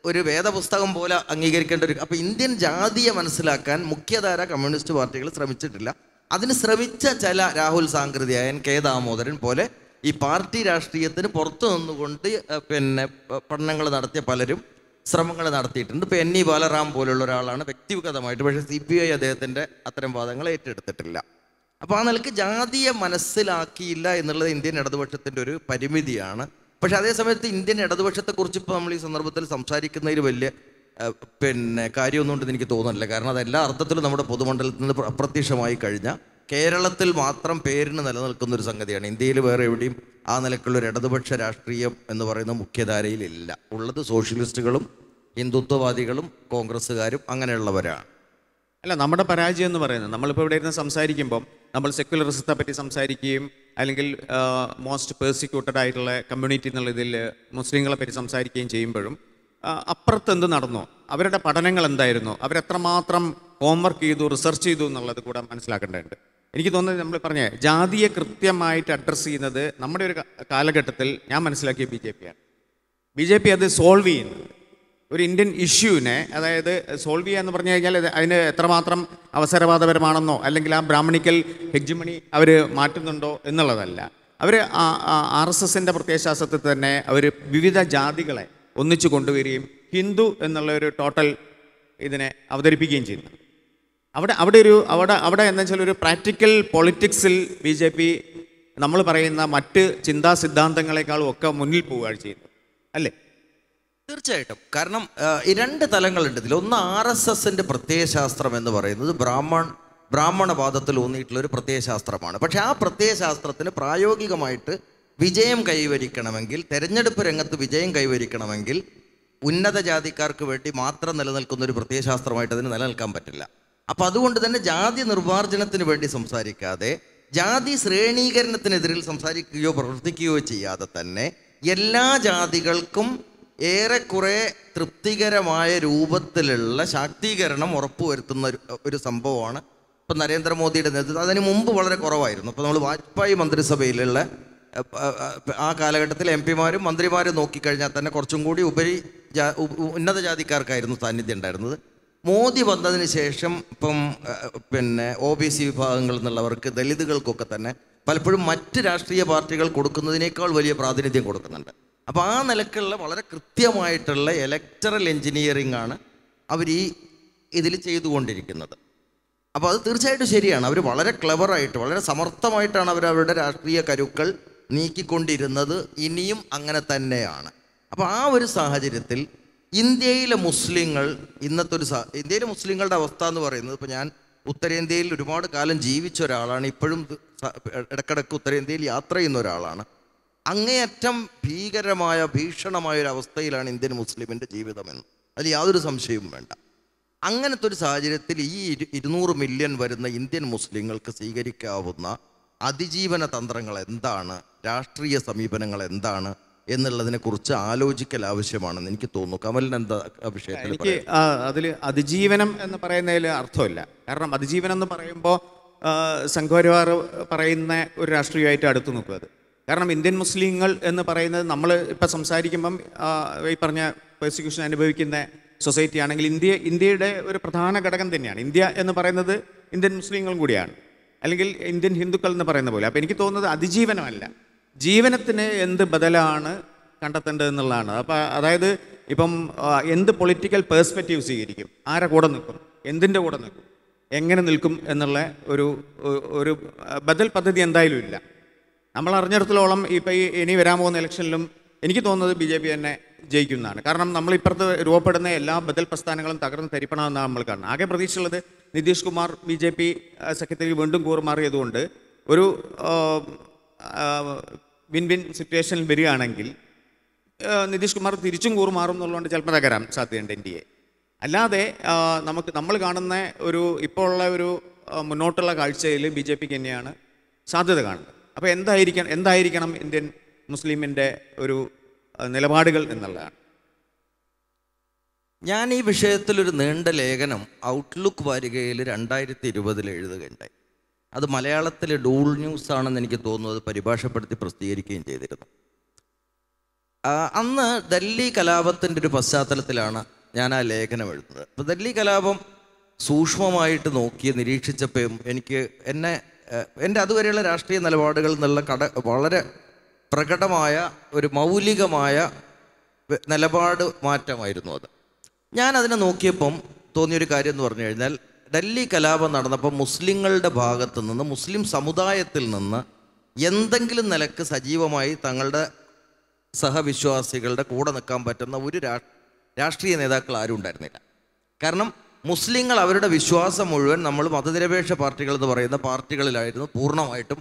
ഒരു വേദപുസ്തകം പോലെ അംഗീകരിക്കേണ്ട ഒരു അപ്പം ഇന്ത്യൻ ജാതിയെ മനസ്സിലാക്കാൻ മുഖ്യധാര കമ്മ്യൂണിസ്റ്റ് പാർട്ടികൾ ശ്രമിച്ചിട്ടില്ല അതിന് ശ്രമിച്ച ചില രാഹുൽ സാങ്കൃതിയായൻ കെ ദാമോദരൻ പോലെ ഈ പാർട്ടി രാഷ്ട്രീയത്തിന് പുറത്തു നിന്നുകൊണ്ട് പിന്നെ പഠനങ്ങൾ നടത്തിയ പലരും ശ്രമങ്ങൾ നടത്തിയിട്ടുണ്ട് ഇപ്പോൾ എൻ ഇ e ബാലറാം പോലുള്ള ഒരാളാണ് വ്യക്തിഗതമായിട്ട് പക്ഷേ സി പി ഐ അദ്ദേഹത്തിൻ്റെ അത്തരം വാദങ്ങൾ ഏറ്റെടുത്തിട്ടില്ല അപ്പോൾ ആ നിലക്ക് ജാതിയെ മനസ്സിലാക്കിയില്ല എന്നുള്ളത് ഇന്ത്യൻ ഇടതുപക്ഷത്തിൻ്റെ ഒരു പരിമിതിയാണ് പക്ഷേ അതേ സമയത്ത് ഇന്ത്യൻ ഇടതുപക്ഷത്തെക്കുറിച്ച് ഇപ്പോൾ നമ്മൾ ഈ സന്ദർഭത്തിൽ സംസാരിക്കുന്നതിൽ വലിയ പിന്നെ കാര്യമൊന്നുണ്ടെന്ന് എനിക്ക് തോന്നുന്നില്ല കാരണം അതെല്ലാ അർത്ഥത്തിലും നമ്മുടെ പൊതുമണ്ഡലത്തിൽ നിന്ന് അപ്രത്യക്ഷമായി കഴിഞ്ഞ കേരളത്തിൽ മാത്രം പേരിന് നിലനിൽക്കുന്ന ഒരു സംഗതിയാണ് ഇന്ത്യയിൽ വേറെ എവിടെയും ആ നിലക്കുള്ള ഒരു ഇടതുപക്ഷ രാഷ്ട്രീയം എന്ന് പറയുന്ന മുഖ്യധാരയിലില്ല ഉള്ളത് സോഷ്യലിസ്റ്റുകളും ഹിന്ദുത്വവാദികളും കോൺഗ്രസ്സുകാരും അങ്ങനെയുള്ളവരാണ് അല്ല നമ്മുടെ പരാജയം എന്ന് പറയുന്നത് നമ്മളിപ്പോൾ ഇവിടെ ഇരുന്ന് സംസാരിക്കുമ്പം നമ്മൾ സെക്യുലറിസത്തെ പറ്റി സംസാരിക്കുകയും അല്ലെങ്കിൽ മോസ്റ്റ് പേഴ്സിക്യൂട്ടഡ് ആയിട്ടുള്ള കമ്മ്യൂണിറ്റി എന്നുള്ള ഇതിൽ മുസ്ലിങ്ങളെ പറ്റി സംസാരിക്കുകയും ചെയ്യുമ്പോഴും അപ്പുറത്ത് എന്ത് നടന്നു അവരുടെ പഠനങ്ങൾ എന്തായിരുന്നു അവരെത്രമാത്രം ഹോംവർക്ക് ചെയ്തു റിസർച്ച് ചെയ്തു എന്നുള്ളത് കൂടെ മനസ്സിലാക്കേണ്ടതുണ്ട് എനിക്ക് തോന്നുന്നത് നമ്മൾ പറഞ്ഞേ ജാതിയെ കൃത്യമായിട്ട് അഡ്രസ്സ് ചെയ്യുന്നത് നമ്മുടെ ഒരു കാലഘട്ടത്തിൽ ഞാൻ മനസ്സിലാക്കിയ ബി ജെ പിയാണ് ബി ജെ പി അത് സോൾവ് ചെയ്യുന്നത് ഒരു ഇന്ത്യൻ ഇഷ്യൂവിനെ അതായത് സോൾവ് ചെയ്യുക എന്ന് പറഞ്ഞു കഴിഞ്ഞാൽ അതിന് എത്രമാത്രം അവസരവാദപരമാണെന്നോ അല്ലെങ്കിൽ ആ ബ്രാഹ്മണിക്കൽ ഹെഗ്ജിമണി അവർ മാറ്റുന്നുണ്ടോ എന്നുള്ളതല്ല അവർ ആർ എസ് എസിൻ്റെ പ്രത്യയശാസ്ത്രത്തിൽ തന്നെ അവർ വിവിധ ജാതികളെ ഒന്നിച്ചു കൊണ്ടുവരികയും ഹിന്ദു എന്നുള്ള ഒരു ടോട്ടൽ ഇതിനെ അവതരിപ്പിക്കുകയും ചെയ്യുന്നു അവിടെ അവിടെ ഒരു അവിടെ അവിടെ എന്താ വെച്ചാൽ ഒരു പ്രാക്ടിക്കൽ പൊളിറ്റിക്സിൽ ബി ജെ പി നമ്മൾ പറയുന്ന മറ്റ് ചിന്താ സിദ്ധാന്തങ്ങളെക്കാളും ഒക്കെ മുന്നിൽ പോവുകയാണ് ചെയ്യുന്നത് അല്ലേ തീർച്ചയായിട്ടും കാരണം രണ്ട് തലങ്ങളുണ്ട് ഇതിൽ ഒന്ന് ആർ എസ് എസിൻ്റെ പ്രത്യയശാസ്ത്രം എന്ന് പറയുന്നത് ബ്രാഹ്മൺ ബ്രാഹ്മണവാദത്തിൽ ഊന്നിയിട്ടുള്ള ഒരു പ്രത്യയശാസ്ത്രമാണ് പക്ഷേ ആ പ്രത്യയശാസ്ത്രത്തിന് പ്രായോഗികമായിട്ട് വിജയം കൈവരിക്കണമെങ്കിൽ തെരഞ്ഞെടുപ്പ് രംഗത്ത് വിജയം കൈവരിക്കണമെങ്കിൽ ഉന്നത ജാതിക്കാർക്ക് വേണ്ടി മാത്രം നിലനിൽക്കുന്ന ഒരു പ്രത്യയശാസ്ത്രമായിട്ട് അതിന് നിലനിൽക്കാൻ പറ്റില്ല അപ്പൊ അതുകൊണ്ട് തന്നെ ജാതി നിർവാർജനത്തിന് വേണ്ടി സംസാരിക്കാതെ ജാതി ശ്രേണീകരണത്തിനെതിരിൽ സംസാരിക്കുകയോ പ്രവർത്തിക്കുകയോ ചെയ്യാതെ തന്നെ എല്ലാ ജാതികൾക്കും ഏറെക്കുറെ തൃപ്തികരമായ രൂപത്തിലുള്ള ശാക്തീകരണം ഉറപ്പുവരുത്തുന്ന ഒരു സംഭവമാണ് ഇപ്പം നരേന്ദ്രമോദിയുടെ നേതൃത്വം അതിന് മുമ്പ് വളരെ കുറവായിരുന്നു അപ്പോൾ നമ്മൾ വാജ്പേയി മന്ത്രിസഭയിലുള്ള ആ കാലഘട്ടത്തിൽ എം പിമാരും മന്ത്രിമാരും നോക്കിക്കഴിഞ്ഞാൽ തന്നെ കുറച്ചും കൂടി ഉപരി ഉന്നത ജാതിക്കാർക്കായിരുന്നു സാന്നിധ്യം ഉണ്ടായിരുന്നത് മോദി വന്നതിന് ശേഷം ഇപ്പം പിന്നെ ഒ ബി സി വിഭാഗങ്ങളിൽ നിന്നുള്ളവർക്ക് ദലിതുകൾക്കൊക്കെ തന്നെ പലപ്പോഴും മറ്റ് രാഷ്ട്രീയ പാർട്ടികൾ കൊടുക്കുന്നതിനേക്കാൾ വലിയ പ്രാതിനിധ്യം കൊടുക്കുന്നുണ്ട് അപ്പോൾ ആ നിലക്കുള്ള വളരെ കൃത്യമായിട്ടുള്ള ഇലക്ടറൽ എൻജിനീയറിംഗ് ആണ് അവർ ഈ ഇതിൽ ചെയ്തുകൊണ്ടിരിക്കുന്നത് അപ്പോൾ അത് തീർച്ചയായിട്ടും ശരിയാണ് അവർ വളരെ ക്ലവറായിട്ട് വളരെ സമർത്ഥമായിട്ടാണ് അവർ അവരുടെ രാഷ്ട്രീയ കരുക്കൾ നീക്കിക്കൊണ്ടിരുന്നത് ഇനിയും അങ്ങനെ തന്നെയാണ് അപ്പോൾ ആ ഒരു സാഹചര്യത്തിൽ ഇന്ത്യയിലെ മുസ്ലിങ്ങൾ ഇന്നത്തെ ഒരു ഇന്ത്യയിലെ മുസ്ലിങ്ങളുടെ അവസ്ഥ എന്ന് പറയുന്നത് ഇപ്പോൾ ഞാൻ ഉത്തരേന്ത്യയിൽ ഒരുപാട് കാലം ജീവിച്ച ഒരാളാണ് ഇപ്പോഴും ഇടക്കിടക്ക് ഉത്തരേന്ത്യയിൽ യാത്ര ചെയ്യുന്ന ഒരാളാണ് അങ്ങേയറ്റം ഭീകരമായ ഭീഷണമായ ഒരു അവസ്ഥയിലാണ് ഇന്ത്യൻ മുസ്ലിമിൻ്റെ ജീവിതമെന്ന് അതിൽ യാതൊരു സംശയവും വേണ്ട അങ്ങനത്തെ ഒരു സാഹചര്യത്തിൽ ഈ ഇരുന്നൂറ് മില്യൺ വരുന്ന ഇന്ത്യൻ മുസ്ലിങ്ങൾക്ക് സ്വീകരിക്കാവുന്ന അതിജീവന തന്ത്രങ്ങൾ എന്താണ് രാഷ്ട്രീയ സമീപനങ്ങൾ എന്താണ് എന്നുള്ളതിനെ കുറിച്ച് ആലോചിക്കൽ ആവശ്യമാണെന്ന് എനിക്ക് തോന്നുന്നു കമലിന് എന്താ വിഷയത്തിൽ എനിക്ക് അതിൽ അതിജീവനം എന്ന് പറയുന്നതിൽ അർത്ഥമില്ല കാരണം അതിജീവനം എന്ന് പറയുമ്പോൾ സംഘപരിവാർ പറയുന്ന ഒരു രാഷ്ട്രീയമായിട്ട് അടുത്ത് നിൽക്കുന്നത് കാരണം ഇന്ത്യൻ മുസ്ലിങ്ങൾ എന്ന് പറയുന്നത് നമ്മൾ ഇപ്പം സംസാരിക്കുമ്പം ഈ പറഞ്ഞ പെർസിക്യൂഷൻ അനുഭവിക്കുന്ന സൊസൈറ്റി ആണെങ്കിൽ ഇന്ത്യ ഇന്ത്യയുടെ ഒരു പ്രധാന ഘടകം തന്നെയാണ് ഇന്ത്യ എന്ന് പറയുന്നത് ഇന്ത്യൻ മുസ്ലിങ്ങളും കൂടിയാണ് അല്ലെങ്കിൽ ഇന്ത്യൻ ഹിന്ദുക്കൾ എന്ന് പറയുന്ന പോലെ അപ്പം എനിക്ക് തോന്നുന്നത് അതിജീവനമല്ല ജീവനത്തിന് എന്ത് ബദലാണ് എന്നുള്ളതാണ് അപ്പോൾ അതായത് ഇപ്പം എന്ത് പൊളിറ്റിക്കൽ പേഴ്സ്പെക്റ്റീവ് സ്വീകരിക്കും ആരെ കൂടെ നിൽക്കും എന്തിൻ്റെ കൂടെ നിൽക്കും എങ്ങനെ നിൽക്കും എന്നുള്ള ഒരു ഒരു ബദൽ പദ്ധതി എന്തായാലും ഇല്ല നമ്മൾ അറിഞ്ഞിടത്തോളം ഇപ്പം ഈ ഇനി വരാൻ പോകുന്ന ഇലക്ഷനിലും എനിക്ക് തോന്നുന്നത് ബി ജെ പി തന്നെ ജയിക്കുന്നതാണ് കാരണം നമ്മൾ രൂപപ്പെടുന്ന എല്ലാ ബദൽ പ്രസ്ഥാനങ്ങളും തകർന്ന് തരിപ്പണമെന്നാണ് നമ്മൾ കാണുന്നത് ആകെ പ്രതീക്ഷയുള്ളത് Nitish Kumar B J P secretary വീണ്ടും കൂറുമാറിയതുകൊണ്ട് ഒരു വിൻ വിൻ സിറ്റുവേഷനിൽ വരികയാണെങ്കിൽ നിതീഷ് കുമാർ തിരിച്ചും കൂറുമാറും എന്നുള്ളതുകൊണ്ട് ചിലപ്പോൾ തകരാൻ സാധ്യതയുണ്ട് എൻ ഡി എ അല്ലാതെ നമുക്ക് നമ്മൾ കാണുന്ന ഒരു ഇപ്പോൾ ഉള്ള ഒരു മുന്നോട്ടുള്ള കാഴ്ചയിൽ ബി ജെ പിക്ക് തന്നെയാണ് സാധ്യത കാണുന്നത് അപ്പോൾ എന്തായിരിക്കണം എന്തായിരിക്കണം ഇന്ത്യൻ മുസ്ലിമിൻ്റെ ഒരു നിലപാടുകൾ എന്നുള്ളതാണ് ഞാൻ ഈ വിഷയത്തിലൊരു നീണ്ട ലേഖനം ഔട്ട്ലുക്ക് വാരികയിൽ രണ്ടായിരത്തി ഇരുപതിൽ എഴുതുകയുണ്ടായി അത് മലയാളത്തിലെ ഡൂൾ ന്യൂസ് ആണെന്ന് എനിക്ക് തോന്നുന്നത് പരിഭാഷപ്പെടുത്തി പ്രസിദ്ധീകരിക്കുകയും ചെയ്തിരുന്നു അന്ന് ഡൽഹി കലാപത്തിൻ്റെ ഒരു പശ്ചാത്തലത്തിലാണ് ഞാൻ ആ ലേഖനം എഴുതുന്നത് അപ്പോൾ ഡൽഹി കലാപം സൂക്ഷ്മമായിട്ട് നോക്കി നിരീക്ഷിച്ചപ്പോഴും എനിക്ക് എന്നെ എൻ്റെ അതുവരെയുള്ള രാഷ്ട്രീയ നിലപാടുകളിൽ നിന്നുള്ള കട വളരെ പ്രകടമായ ഒരു മൗലികമായ നിലപാട് മാറ്റമായിരുന്നു അത് ഞാൻ അതിനെ നോക്കിയപ്പം തോന്നിയൊരു കാര്യം എന്ന് പറഞ്ഞു കഴിഞ്ഞാൽ ഡൽഹി കലാപം നടന്നപ്പോൾ മുസ്ലിങ്ങളുടെ ഭാഗത്തു നിന്ന് മുസ്ലിം സമുദായത്തിൽ നിന്ന് എന്തെങ്കിലും നിലക്ക് സജീവമായി തങ്ങളുടെ സഹവിശ്വാസികളുടെ കൂടെ നിൽക്കാൻ പറ്റുന്ന ഒരു രാഷ്ട്രീയ നേതാക്കൾ ആരും ഉണ്ടായിരുന്നില്ല കാരണം മുസ്ലിങ്ങൾ അവരുടെ വിശ്വാസം മുഴുവൻ നമ്മൾ മതനിരപേക്ഷ പാർട്ടികൾ എന്ന് പറയുന്ന പാർട്ടികളിലായിരുന്നു പൂർണ്ണമായിട്ടും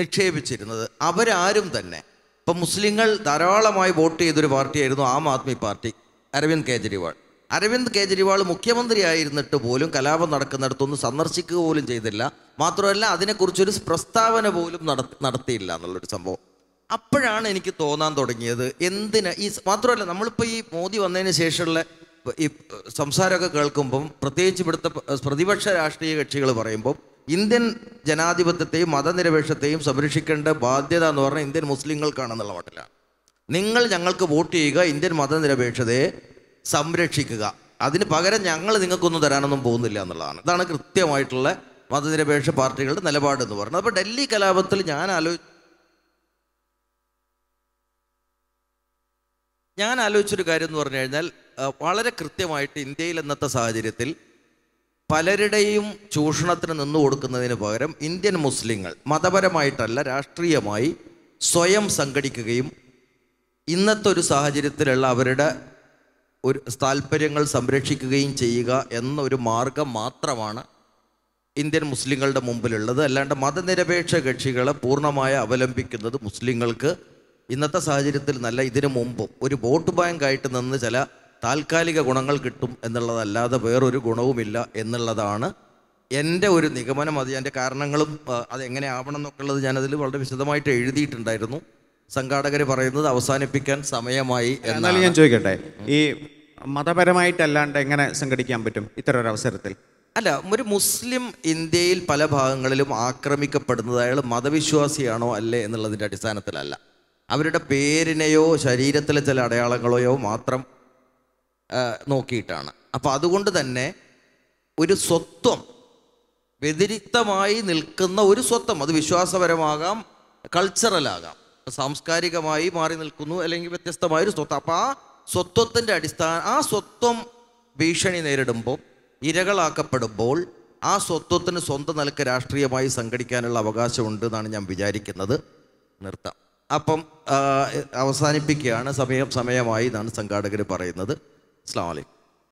നിക്ഷേപിച്ചിരുന്നത് അവരാരും തന്നെ ഇപ്പം മുസ്ലിങ്ങൾ ധാരാളമായി വോട്ട് ചെയ്തൊരു പാർട്ടിയായിരുന്നു ആം ആദ്മി പാർട്ടി അരവിന്ദ് കെജ്രിവാൾ അരവിന്ദ് കേജ്രിവാൾ മുഖ്യമന്ത്രിയായിരുന്നിട്ട് പോലും കലാപം നടക്കുന്നിടത്തൊന്നും സന്ദർശിക്കുക പോലും ചെയ്തില്ല മാത്രമല്ല അതിനെക്കുറിച്ചൊരു പ്രസ്താവന പോലും നട നടത്തിയില്ല എന്നുള്ളൊരു സംഭവം അപ്പോഴാണ് എനിക്ക് തോന്നാൻ തുടങ്ങിയത് എന്തിനാ ഈ മാത്രമല്ല നമ്മളിപ്പോൾ ഈ മോദി വന്നതിന് ശേഷമുള്ള ഈ സംസാരമൊക്കെ കേൾക്കുമ്പം പ്രത്യേകിച്ച് ഇവിടുത്തെ പ്രതിപക്ഷ രാഷ്ട്രീയ കക്ഷികൾ പറയുമ്പോൾ ഇന്ത്യൻ ജനാധിപത്യത്തെയും മതനിരപേക്ഷത്തെയും സംരക്ഷിക്കേണ്ട ബാധ്യത എന്ന് പറഞ്ഞാൽ ഇന്ത്യൻ മുസ്ലിങ്ങൾക്കാണെന്നുള്ള മട്ടിലാണ് നിങ്ങൾ ഞങ്ങൾക്ക് വോട്ട് ചെയ്യുക ഇന്ത്യൻ മതനിരപേക്ഷതയെ സംരക്ഷിക്കുക അതിന് പകരം ഞങ്ങൾ നിങ്ങൾക്കൊന്നും തരാനൊന്നും പോകുന്നില്ല എന്നുള്ളതാണ് ഇതാണ് കൃത്യമായിട്ടുള്ള മതനിരപേക്ഷ പാർട്ടികളുടെ നിലപാട് എന്ന് പറയുന്നത് അപ്പോൾ ഡൽഹി കലാപത്തിൽ ഞാൻ ആലോചി ഞാൻ ആലോചിച്ചൊരു കാര്യം എന്ന് പറഞ്ഞു കഴിഞ്ഞാൽ വളരെ കൃത്യമായിട്ട് ഇന്ത്യയിൽ ഇന്നത്തെ സാഹചര്യത്തിൽ പലരുടെയും ചൂഷണത്തിന് നിന്നു കൊടുക്കുന്നതിന് പകരം ഇന്ത്യൻ മുസ്ലിങ്ങൾ മതപരമായിട്ടല്ല രാഷ്ട്രീയമായി സ്വയം സംഘടിക്കുകയും ഇന്നത്തെ ഒരു സാഹചര്യത്തിലുള്ള അവരുടെ ഒരു താല്പര്യങ്ങൾ സംരക്ഷിക്കുകയും ചെയ്യുക എന്നൊരു മാർഗം മാത്രമാണ് ഇന്ത്യൻ മുസ്ലിങ്ങളുടെ മുമ്പിലുള്ളത് അല്ലാണ്ട് മതനിരപേക്ഷ കക്ഷികളെ പൂർണ്ണമായി അവലംബിക്കുന്നത് മുസ്ലിങ്ങൾക്ക് ഇന്നത്തെ സാഹചര്യത്തിൽ നല്ല ഇതിനു മുമ്പും ഒരു വോട്ട് ബാങ്കായിട്ട് നിന്ന് ചില താൽക്കാലിക ഗുണങ്ങൾ കിട്ടും എന്നുള്ളതല്ലാതെ വേറൊരു ഗുണവുമില്ല എന്നുള്ളതാണ് എൻ്റെ ഒരു നിഗമനം അത് എൻ്റെ കാരണങ്ങളും അത് എങ്ങനെ ആവണം എന്നൊക്കെ ഉള്ളത് ഞാനതിൽ വളരെ വിശദമായിട്ട് എഴുതിയിട്ടുണ്ടായിരുന്നു സംഘാടകർ പറയുന്നത് അവസാനിപ്പിക്കാൻ സമയമായി എന്നാലും ഞാൻ ചോദിക്കട്ടെ ഈ മതപരമായിട്ടല്ലാണ്ട് എങ്ങനെ സംഘടിക്കാൻ പറ്റും ഇത്തരം ഒരു അവസരത്തിൽ അല്ല ഒരു മുസ്ലിം ഇന്ത്യയിൽ പല ഭാഗങ്ങളിലും ആക്രമിക്കപ്പെടുന്നത് അയാൾ മതവിശ്വാസിയാണോ അല്ലേ എന്നുള്ളതിൻ്റെ അടിസ്ഥാനത്തിലല്ല അവരുടെ പേരിനെയോ ശരീരത്തിലെ ചില അടയാളങ്ങളെയോ മാത്രം നോക്കിയിട്ടാണ് അപ്പോൾ അതുകൊണ്ട് തന്നെ ഒരു സ്വത്വം വ്യതിരിക്തമായി നിൽക്കുന്ന ഒരു സ്വത്വം അത് വിശ്വാസപരമാകാം കൾച്ചറലാകാം സാംസ്കാരികമായി മാറി നിൽക്കുന്നു അല്ലെങ്കിൽ വ്യത്യസ്തമായ ഒരു സ്വത്ത് അപ്പോൾ ആ സ്വത്വത്തിൻ്റെ അടിസ്ഥാന ആ സ്വത്വം ഭീഷണി നേരിടുമ്പോൾ ഇരകളാക്കപ്പെടുമ്പോൾ ആ സ്വത്വത്തിന് സ്വന്തം നിലക്ക് രാഷ്ട്രീയമായി സംഘടിക്കാനുള്ള അവകാശമുണ്ട് എന്നാണ് ഞാൻ വിചാരിക്കുന്നത് നിർത്താം അപ്പം അവസാനിപ്പിക്കുകയാണ് സമയം സമയമായി എന്നാണ് സംഘാടകർ പറയുന്നത് അസ്ലാം വലൈക്കും